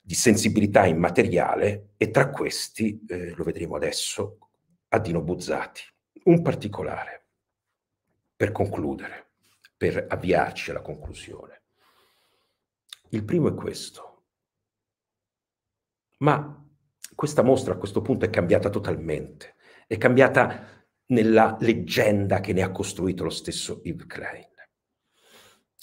di sensibilità immateriale e tra questi, eh, lo vedremo adesso, a Dino Buzzati. Un particolare, per concludere, per avviarci alla conclusione. Il primo è questo. Ma questa mostra a questo punto è cambiata totalmente, è cambiata nella leggenda che ne ha costruito lo stesso Yves Klein.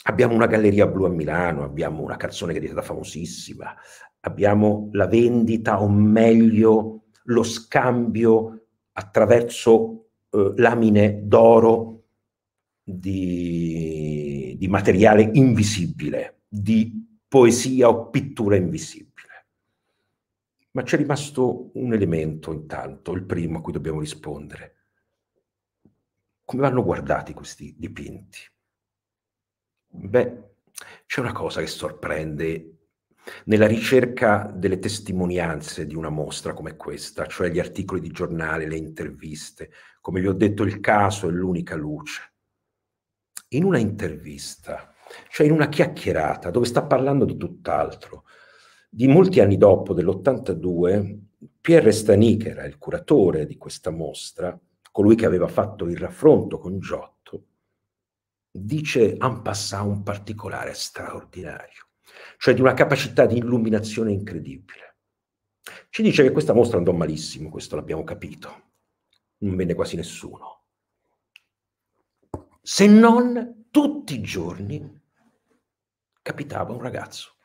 Abbiamo una galleria blu a Milano, abbiamo una canzone che è diventata famosissima, abbiamo la vendita, o meglio, lo scambio attraverso eh, lamine d'oro di, di materiale invisibile, di poesia o pittura invisibile. Ma c'è rimasto un elemento intanto, il primo a cui dobbiamo rispondere, come vanno guardati questi dipinti? Beh, c'è una cosa che sorprende nella ricerca delle testimonianze di una mostra come questa, cioè gli articoli di giornale, le interviste. Come vi ho detto, il caso è l'unica luce. In una intervista, cioè in una chiacchierata dove sta parlando di tutt'altro, di molti anni dopo, dell'82, Pierre Stani, era il curatore di questa mostra, colui che aveva fatto il raffronto con Giotto, dice en passant un particolare straordinario, cioè di una capacità di illuminazione incredibile. Ci dice che questa mostra andò malissimo, questo l'abbiamo capito, non venne quasi nessuno, se non tutti i giorni capitava un ragazzo.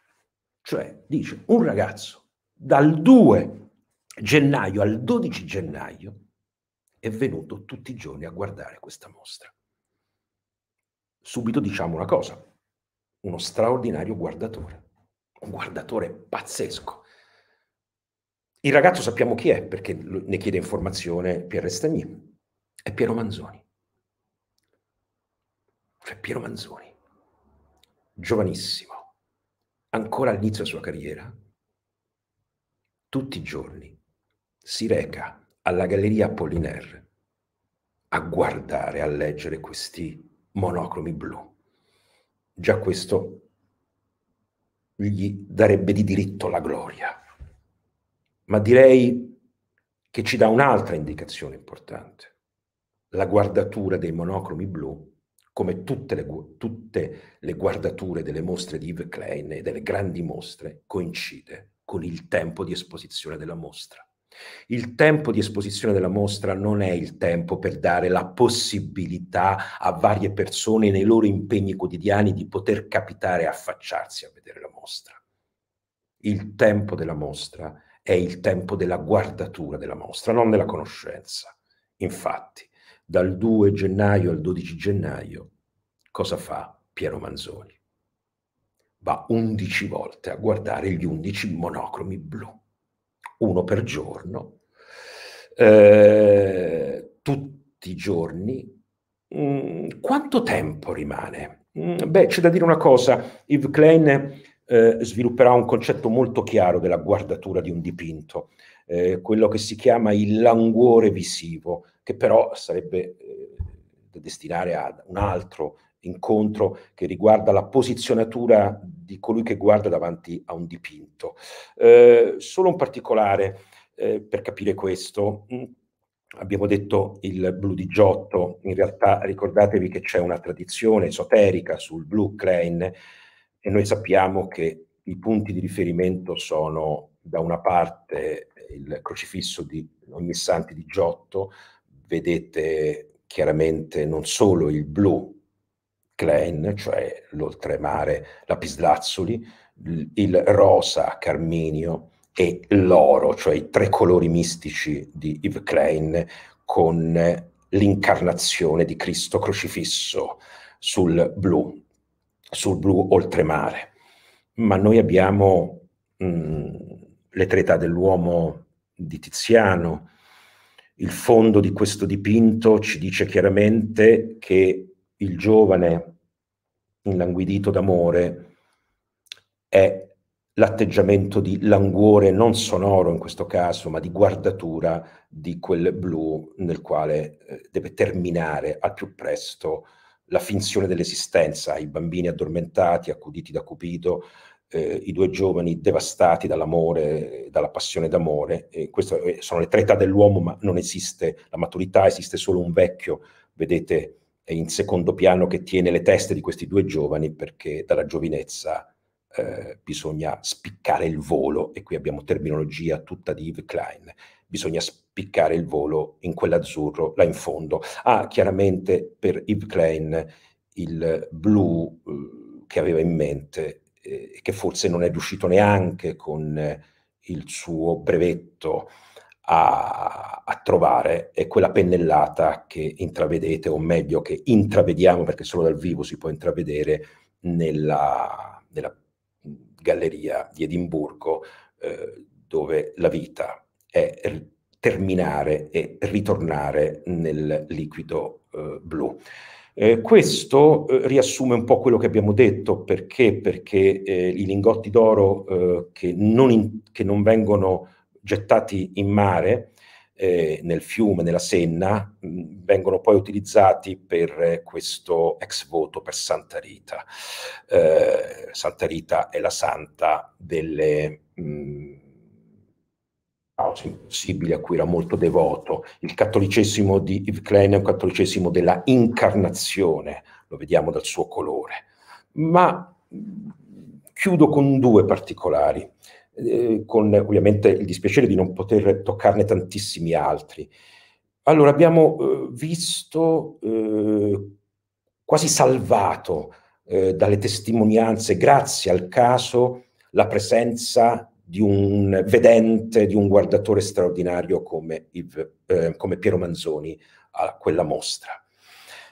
Cioè, dice, un ragazzo dal 2 gennaio al 12 gennaio è venuto tutti i giorni a guardare questa mostra. Subito diciamo una cosa, uno straordinario guardatore, un guardatore pazzesco. Il ragazzo sappiamo chi è perché ne chiede informazione Pierre Stagni, è Piero Manzoni. Cioè Piero Manzoni, giovanissimo, ancora all'inizio della sua carriera, tutti i giorni si reca alla Galleria Apollinaire a guardare, a leggere questi monocromi blu. Già questo gli darebbe di diritto la gloria. Ma direi che ci dà un'altra indicazione importante. La guardatura dei monocromi blu, come tutte le, tutte le guardature delle mostre di Yves Klein e delle grandi mostre, coincide con il tempo di esposizione della mostra. Il tempo di esposizione della mostra non è il tempo per dare la possibilità a varie persone nei loro impegni quotidiani di poter capitare e affacciarsi a vedere la mostra. Il tempo della mostra è il tempo della guardatura della mostra, non della conoscenza. Infatti, dal 2 gennaio al 12 gennaio, cosa fa Piero Manzoni? Va 11 volte a guardare gli 11 monocromi blu uno per giorno, eh, tutti i giorni, mm, quanto tempo rimane? Mm, beh, c'è da dire una cosa, Yves Klein eh, svilupperà un concetto molto chiaro della guardatura di un dipinto, eh, quello che si chiama il languore visivo, che però sarebbe eh, da destinare a un altro incontro che riguarda la posizionatura di colui che guarda davanti a un dipinto. Eh, solo un particolare eh, per capire questo. Mm, abbiamo detto il blu di Giotto, in realtà ricordatevi che c'è una tradizione esoterica sul blu Klein e noi sappiamo che i punti di riferimento sono da una parte il crocifisso di ogni santi di Giotto, vedete chiaramente non solo il blu Klein, cioè l'oltremare Lapislazzuli, il rosa Carminio e l'oro, cioè i tre colori mistici di Yves Klein con l'incarnazione di Cristo crocifisso sul blu, sul blu oltremare. Ma noi abbiamo mh, mm, l'etreità dell'uomo di Tiziano, il fondo di questo dipinto ci dice chiaramente che il giovane inlanguidito d'amore è l'atteggiamento di languore non sonoro in questo caso, ma di guardatura di quel blu nel quale eh, deve terminare al più presto la finzione dell'esistenza, i bambini addormentati, accuditi da Cupido, eh, i due giovani devastati dall'amore, dalla passione d'amore. queste eh, sono le tre età dell'uomo, ma non esiste la maturità, esiste solo un vecchio, vedete in secondo piano che tiene le teste di questi due giovani perché dalla giovinezza eh, bisogna spiccare il volo e qui abbiamo terminologia tutta di Yves Klein, bisogna spiccare il volo in quell'azzurro là in fondo. Ah, chiaramente per Yves Klein il blu eh, che aveva in mente eh, che forse non è riuscito neanche con eh, il suo brevetto a, a, trovare è quella pennellata che intravedete, o meglio che intravediamo, perché solo dal vivo si può intravedere nella, nella galleria di Edimburgo, eh, dove la vita è terminare e ritornare nel liquido eh, blu. Eh, questo eh, riassume un po' quello che abbiamo detto, perché? Perché eh, i lingotti d'oro eh, che non, in, che, non vengono gettati in mare, eh, nel fiume, nella Senna, mh, mm, vengono poi utilizzati per eh, questo ex voto per Santa Rita. Eh, Santa Rita è la santa delle... Mh, mm, sensibile a cui era molto devoto. Il cattolicesimo di Yves Klein è un cattolicesimo della incarnazione, lo vediamo dal suo colore. Ma mm, chiudo con due particolari. Eh, con ovviamente il dispiacere di non poter toccarne tantissimi altri. Allora abbiamo eh, visto eh, quasi salvato eh, dalle testimonianze, grazie al caso, la presenza di un vedente, di un guardatore straordinario come, Yves, eh, come Piero Manzoni a quella mostra.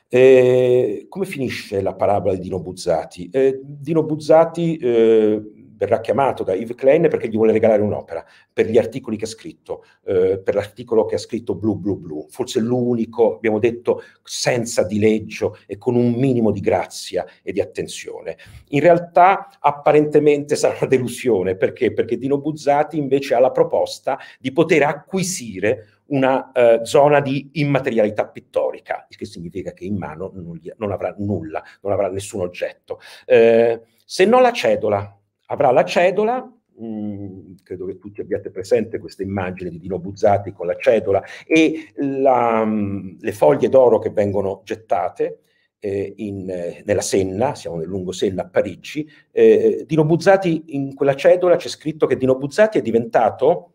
E come finisce la parabola di Dino Buzzati? Eh, Dino Buzzati eh, verrà chiamato da Yves Klein perché gli vuole regalare un'opera, per gli articoli che ha scritto, eh, per l'articolo che ha scritto Blu Blu Blu, forse l'unico, abbiamo detto, senza dileggio e con un minimo di grazia e di attenzione. In realtà apparentemente sarà una delusione, perché? Perché Dino Buzzati invece ha la proposta di poter acquisire una eh, zona di immaterialità pittorica, il che significa che in mano non, gli, non avrà nulla, non avrà nessun oggetto. Eh, se no la cedola, avrà la cedola, Mm, credo che tutti abbiate presente questa immagine di Dino Buzzati con la cedola e la, mm, le foglie d'oro che vengono gettate eh, in, eh, nella Senna, siamo nel lungo Senna a Parigi. Eh, Dino Buzzati, in quella cedola c'è scritto che Dino Buzzati è diventato,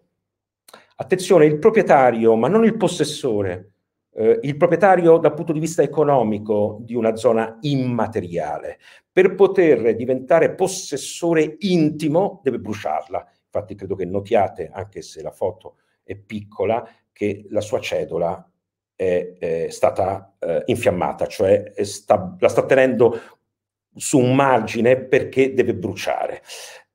attenzione, il proprietario, ma non il possessore eh, il proprietario dal punto di vista economico di una zona immateriale. Per poter diventare possessore intimo deve bruciarla. Infatti credo che notiate, anche se la foto è piccola, che la sua cedola è, è stata eh, infiammata, cioè sta, la sta tenendo su un margine perché deve bruciare.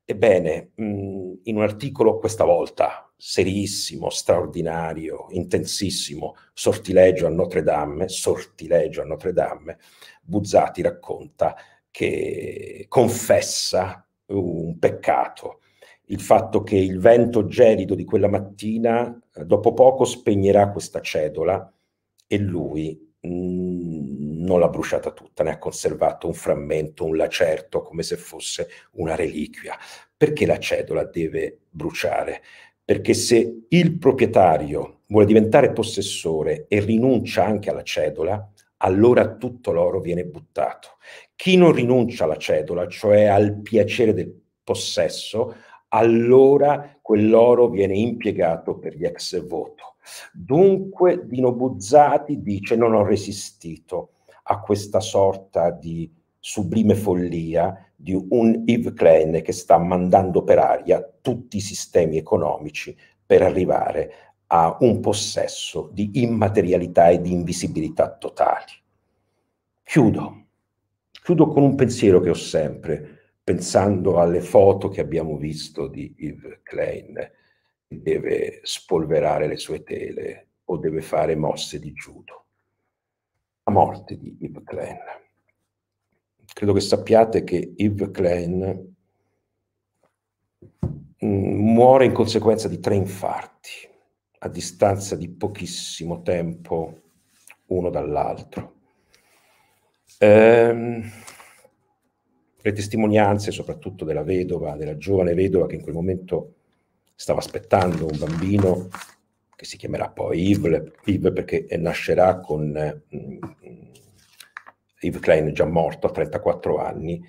Ebbene, mh, mm, in un articolo questa volta serissimo, straordinario, intensissimo, sortilegio a Notre Dame, sortilegio a Notre Dame, Buzzati racconta che confessa un peccato, il fatto che il vento gelido di quella mattina eh, dopo poco spegnerà questa cedola e lui mh, mm, non l'ha bruciata tutta, ne ha conservato un frammento, un lacerto, come se fosse una reliquia. Perché la cedola deve bruciare? Perché se il proprietario vuole diventare possessore e rinuncia anche alla cedola, allora tutto l'oro viene buttato. Chi non rinuncia alla cedola, cioè al piacere del possesso, allora quell'oro viene impiegato per gli ex voto. Dunque Dino Buzzati dice non ho resistito, a questa sorta di sublime follia di un Yves Klein che sta mandando per aria tutti i sistemi economici per arrivare a un possesso di immaterialità e di invisibilità totali. Chiudo, chiudo con un pensiero che ho sempre, pensando alle foto che abbiamo visto di Yves Klein, che deve spolverare le sue tele o deve fare mosse di judo morte di Yves Klein. Credo che sappiate che Yves Klein mm, muore in conseguenza di tre infarti a distanza di pochissimo tempo uno dall'altro. Ehm, le testimonianze soprattutto della vedova, della giovane vedova che in quel momento stava aspettando un bambino che si chiamerà poi Yves, perché nascerà con eh, mm, Yves Klein già morto a 34 anni.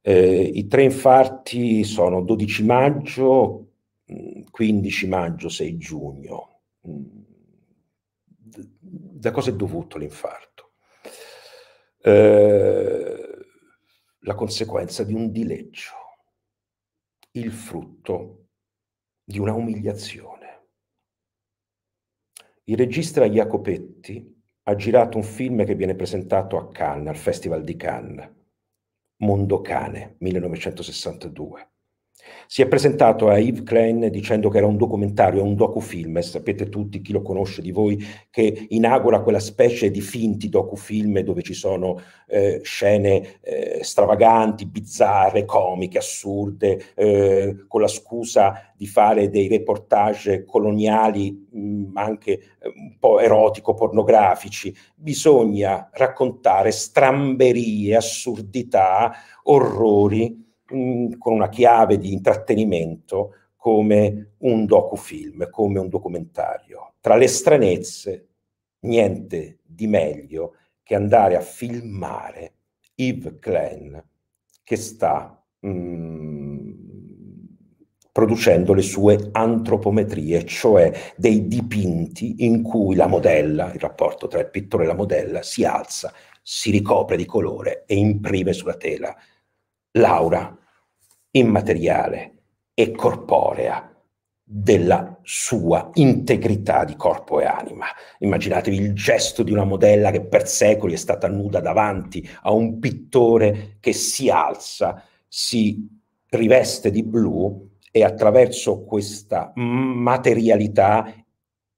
Eh, I tre infarti sono 12 maggio, 15 mm, maggio, 6 giugno. Mm, da cosa è dovuto l'infarto? Eh, la conseguenza di un dileggio, il frutto di una umiliazione il regista Jacopetti ha girato un film che viene presentato a Cannes, al Festival di Cannes, Mondo Cane, 1962. Si è presentato a Yves Klein dicendo che era un documentario, un docufilm, e sapete tutti chi lo conosce di voi che inaugura quella specie di finti docufilm dove ci sono eh, scene eh, stravaganti, bizzarre, comiche, assurde, eh, con la scusa di fare dei reportage coloniali mh, mm, anche eh, un po' erotico, pornografici. Bisogna raccontare stramberie, assurdità, orrori con una chiave di intrattenimento come un docufilm, come un documentario. Tra le stranezze, niente di meglio che andare a filmare Yves Klein che sta mh, mm, producendo le sue antropometrie, cioè dei dipinti in cui la modella, il rapporto tra il pittore e la modella, si alza, si ricopre di colore e imprime sulla tela l'aura immateriale e corporea della sua integrità di corpo e anima. Immaginatevi il gesto di una modella che per secoli è stata nuda davanti a un pittore che si alza, si riveste di blu e attraverso questa materialità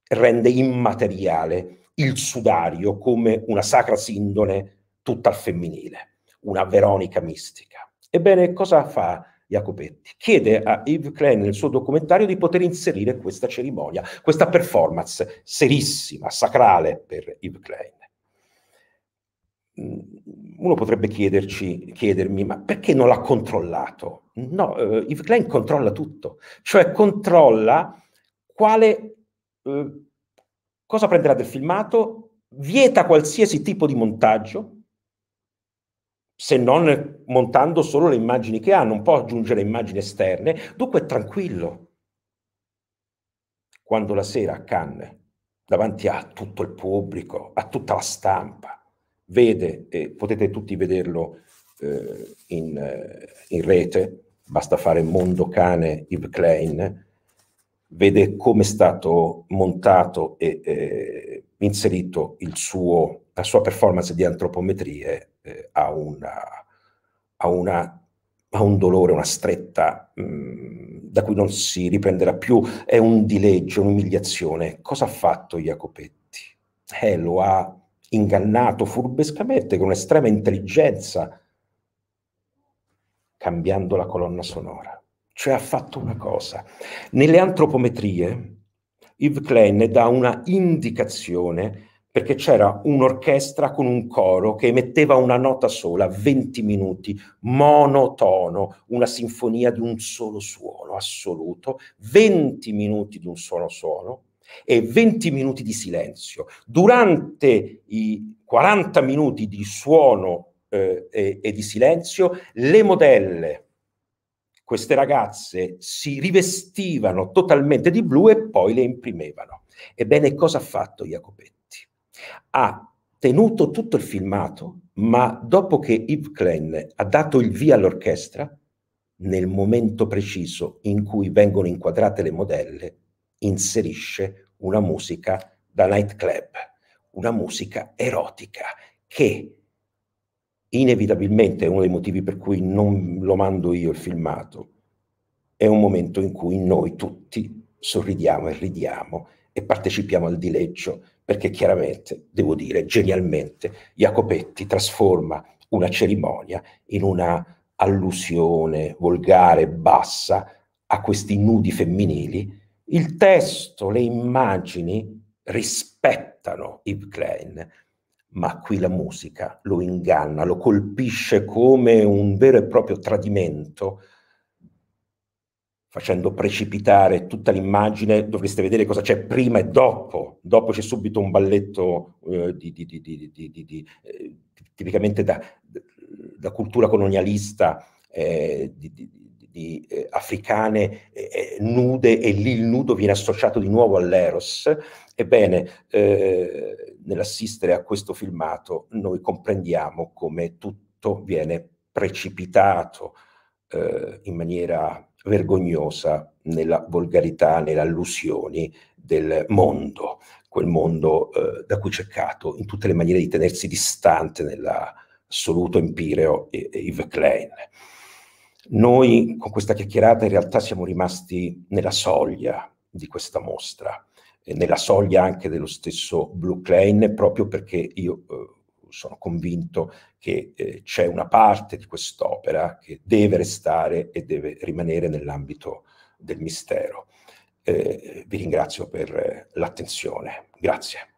rende immateriale il sudario come una sacra sindone tutta al femminile, una Veronica mistica. Ebbene, cosa fa Jacopetti? Chiede a Yves Klein nel suo documentario di poter inserire questa cerimonia, questa performance serissima, sacrale per Yves Klein. Mm, uno potrebbe chiederci, chiedermi, ma perché non l'ha controllato? No, eh, Yves Klein controlla tutto, cioè controlla quale, eh, cosa prenderà del filmato, vieta qualsiasi tipo di montaggio, se non montando solo le immagini che ha, non può aggiungere immagini esterne, dunque è tranquillo. Quando la sera a Cannes, davanti a tutto il pubblico, a tutta la stampa, vede, e potete tutti vederlo eh, in, eh, in, rete, basta fare Mondo Cane Yves Klein, vede come è stato montato e eh, inserito il suo la sua performance di antropometrie eh, ha, una, ha, una, ha, un dolore, una stretta mh, mm, da cui non si riprenderà più, è un dileggio, un'umiliazione. Cosa ha fatto Jacopetti? Eh, lo ha ingannato furbescamente con estrema intelligenza, cambiando la colonna sonora. Cioè ha fatto una cosa. Nelle antropometrie, Yves Klein dà una indicazione perché c'era un'orchestra con un coro che emetteva una nota sola, 20 minuti, monotono, una sinfonia di un solo suono assoluto, 20 minuti di un solo suono e 20 minuti di silenzio. Durante i 40 minuti di suono eh, e, e di silenzio, le modelle, queste ragazze, si rivestivano totalmente di blu e poi le imprimevano. Ebbene, cosa ha fatto Jacopetti? ha tenuto tutto il filmato, ma dopo che Yves Klein ha dato il via all'orchestra, nel momento preciso in cui vengono inquadrate le modelle, inserisce una musica da nightclub, una musica erotica che inevitabilmente è uno dei motivi per cui non lo mando io il filmato. È un momento in cui noi tutti sorridiamo e ridiamo e partecipiamo al dileggio, perché chiaramente, devo dire, genialmente, Jacopetti trasforma una cerimonia in una allusione volgare, bassa, a questi nudi femminili, il testo, le immagini rispettano Yves Klein, ma qui la musica lo inganna, lo colpisce come un vero e proprio tradimento facendo precipitare tutta l'immagine, dovreste vedere cosa c'è prima e dopo. Dopo c'è subito un balletto eh, di, di, di, eh, tipicamente da, da, cultura colonialista, eh, di, eh, africane eh, eh, nude, e lì il nudo viene associato di nuovo all'eros. Ebbene, nell'assistere a questo filmato noi comprendiamo come tutto viene precipitato in maniera vergognosa nella volgarità, nelle allusioni del mondo, quel mondo eh, da cui cercato in tutte le maniere di tenersi distante nell'assoluto empireo e, e Yves Klein. Noi con questa chiacchierata in realtà siamo rimasti nella soglia di questa mostra, nella soglia anche dello stesso Blue Klein, proprio perché io eh, sono convinto che eh, c'è una parte di quest'opera che deve restare e deve rimanere nell'ambito del mistero. Eh, vi ringrazio per eh, l'attenzione. Grazie.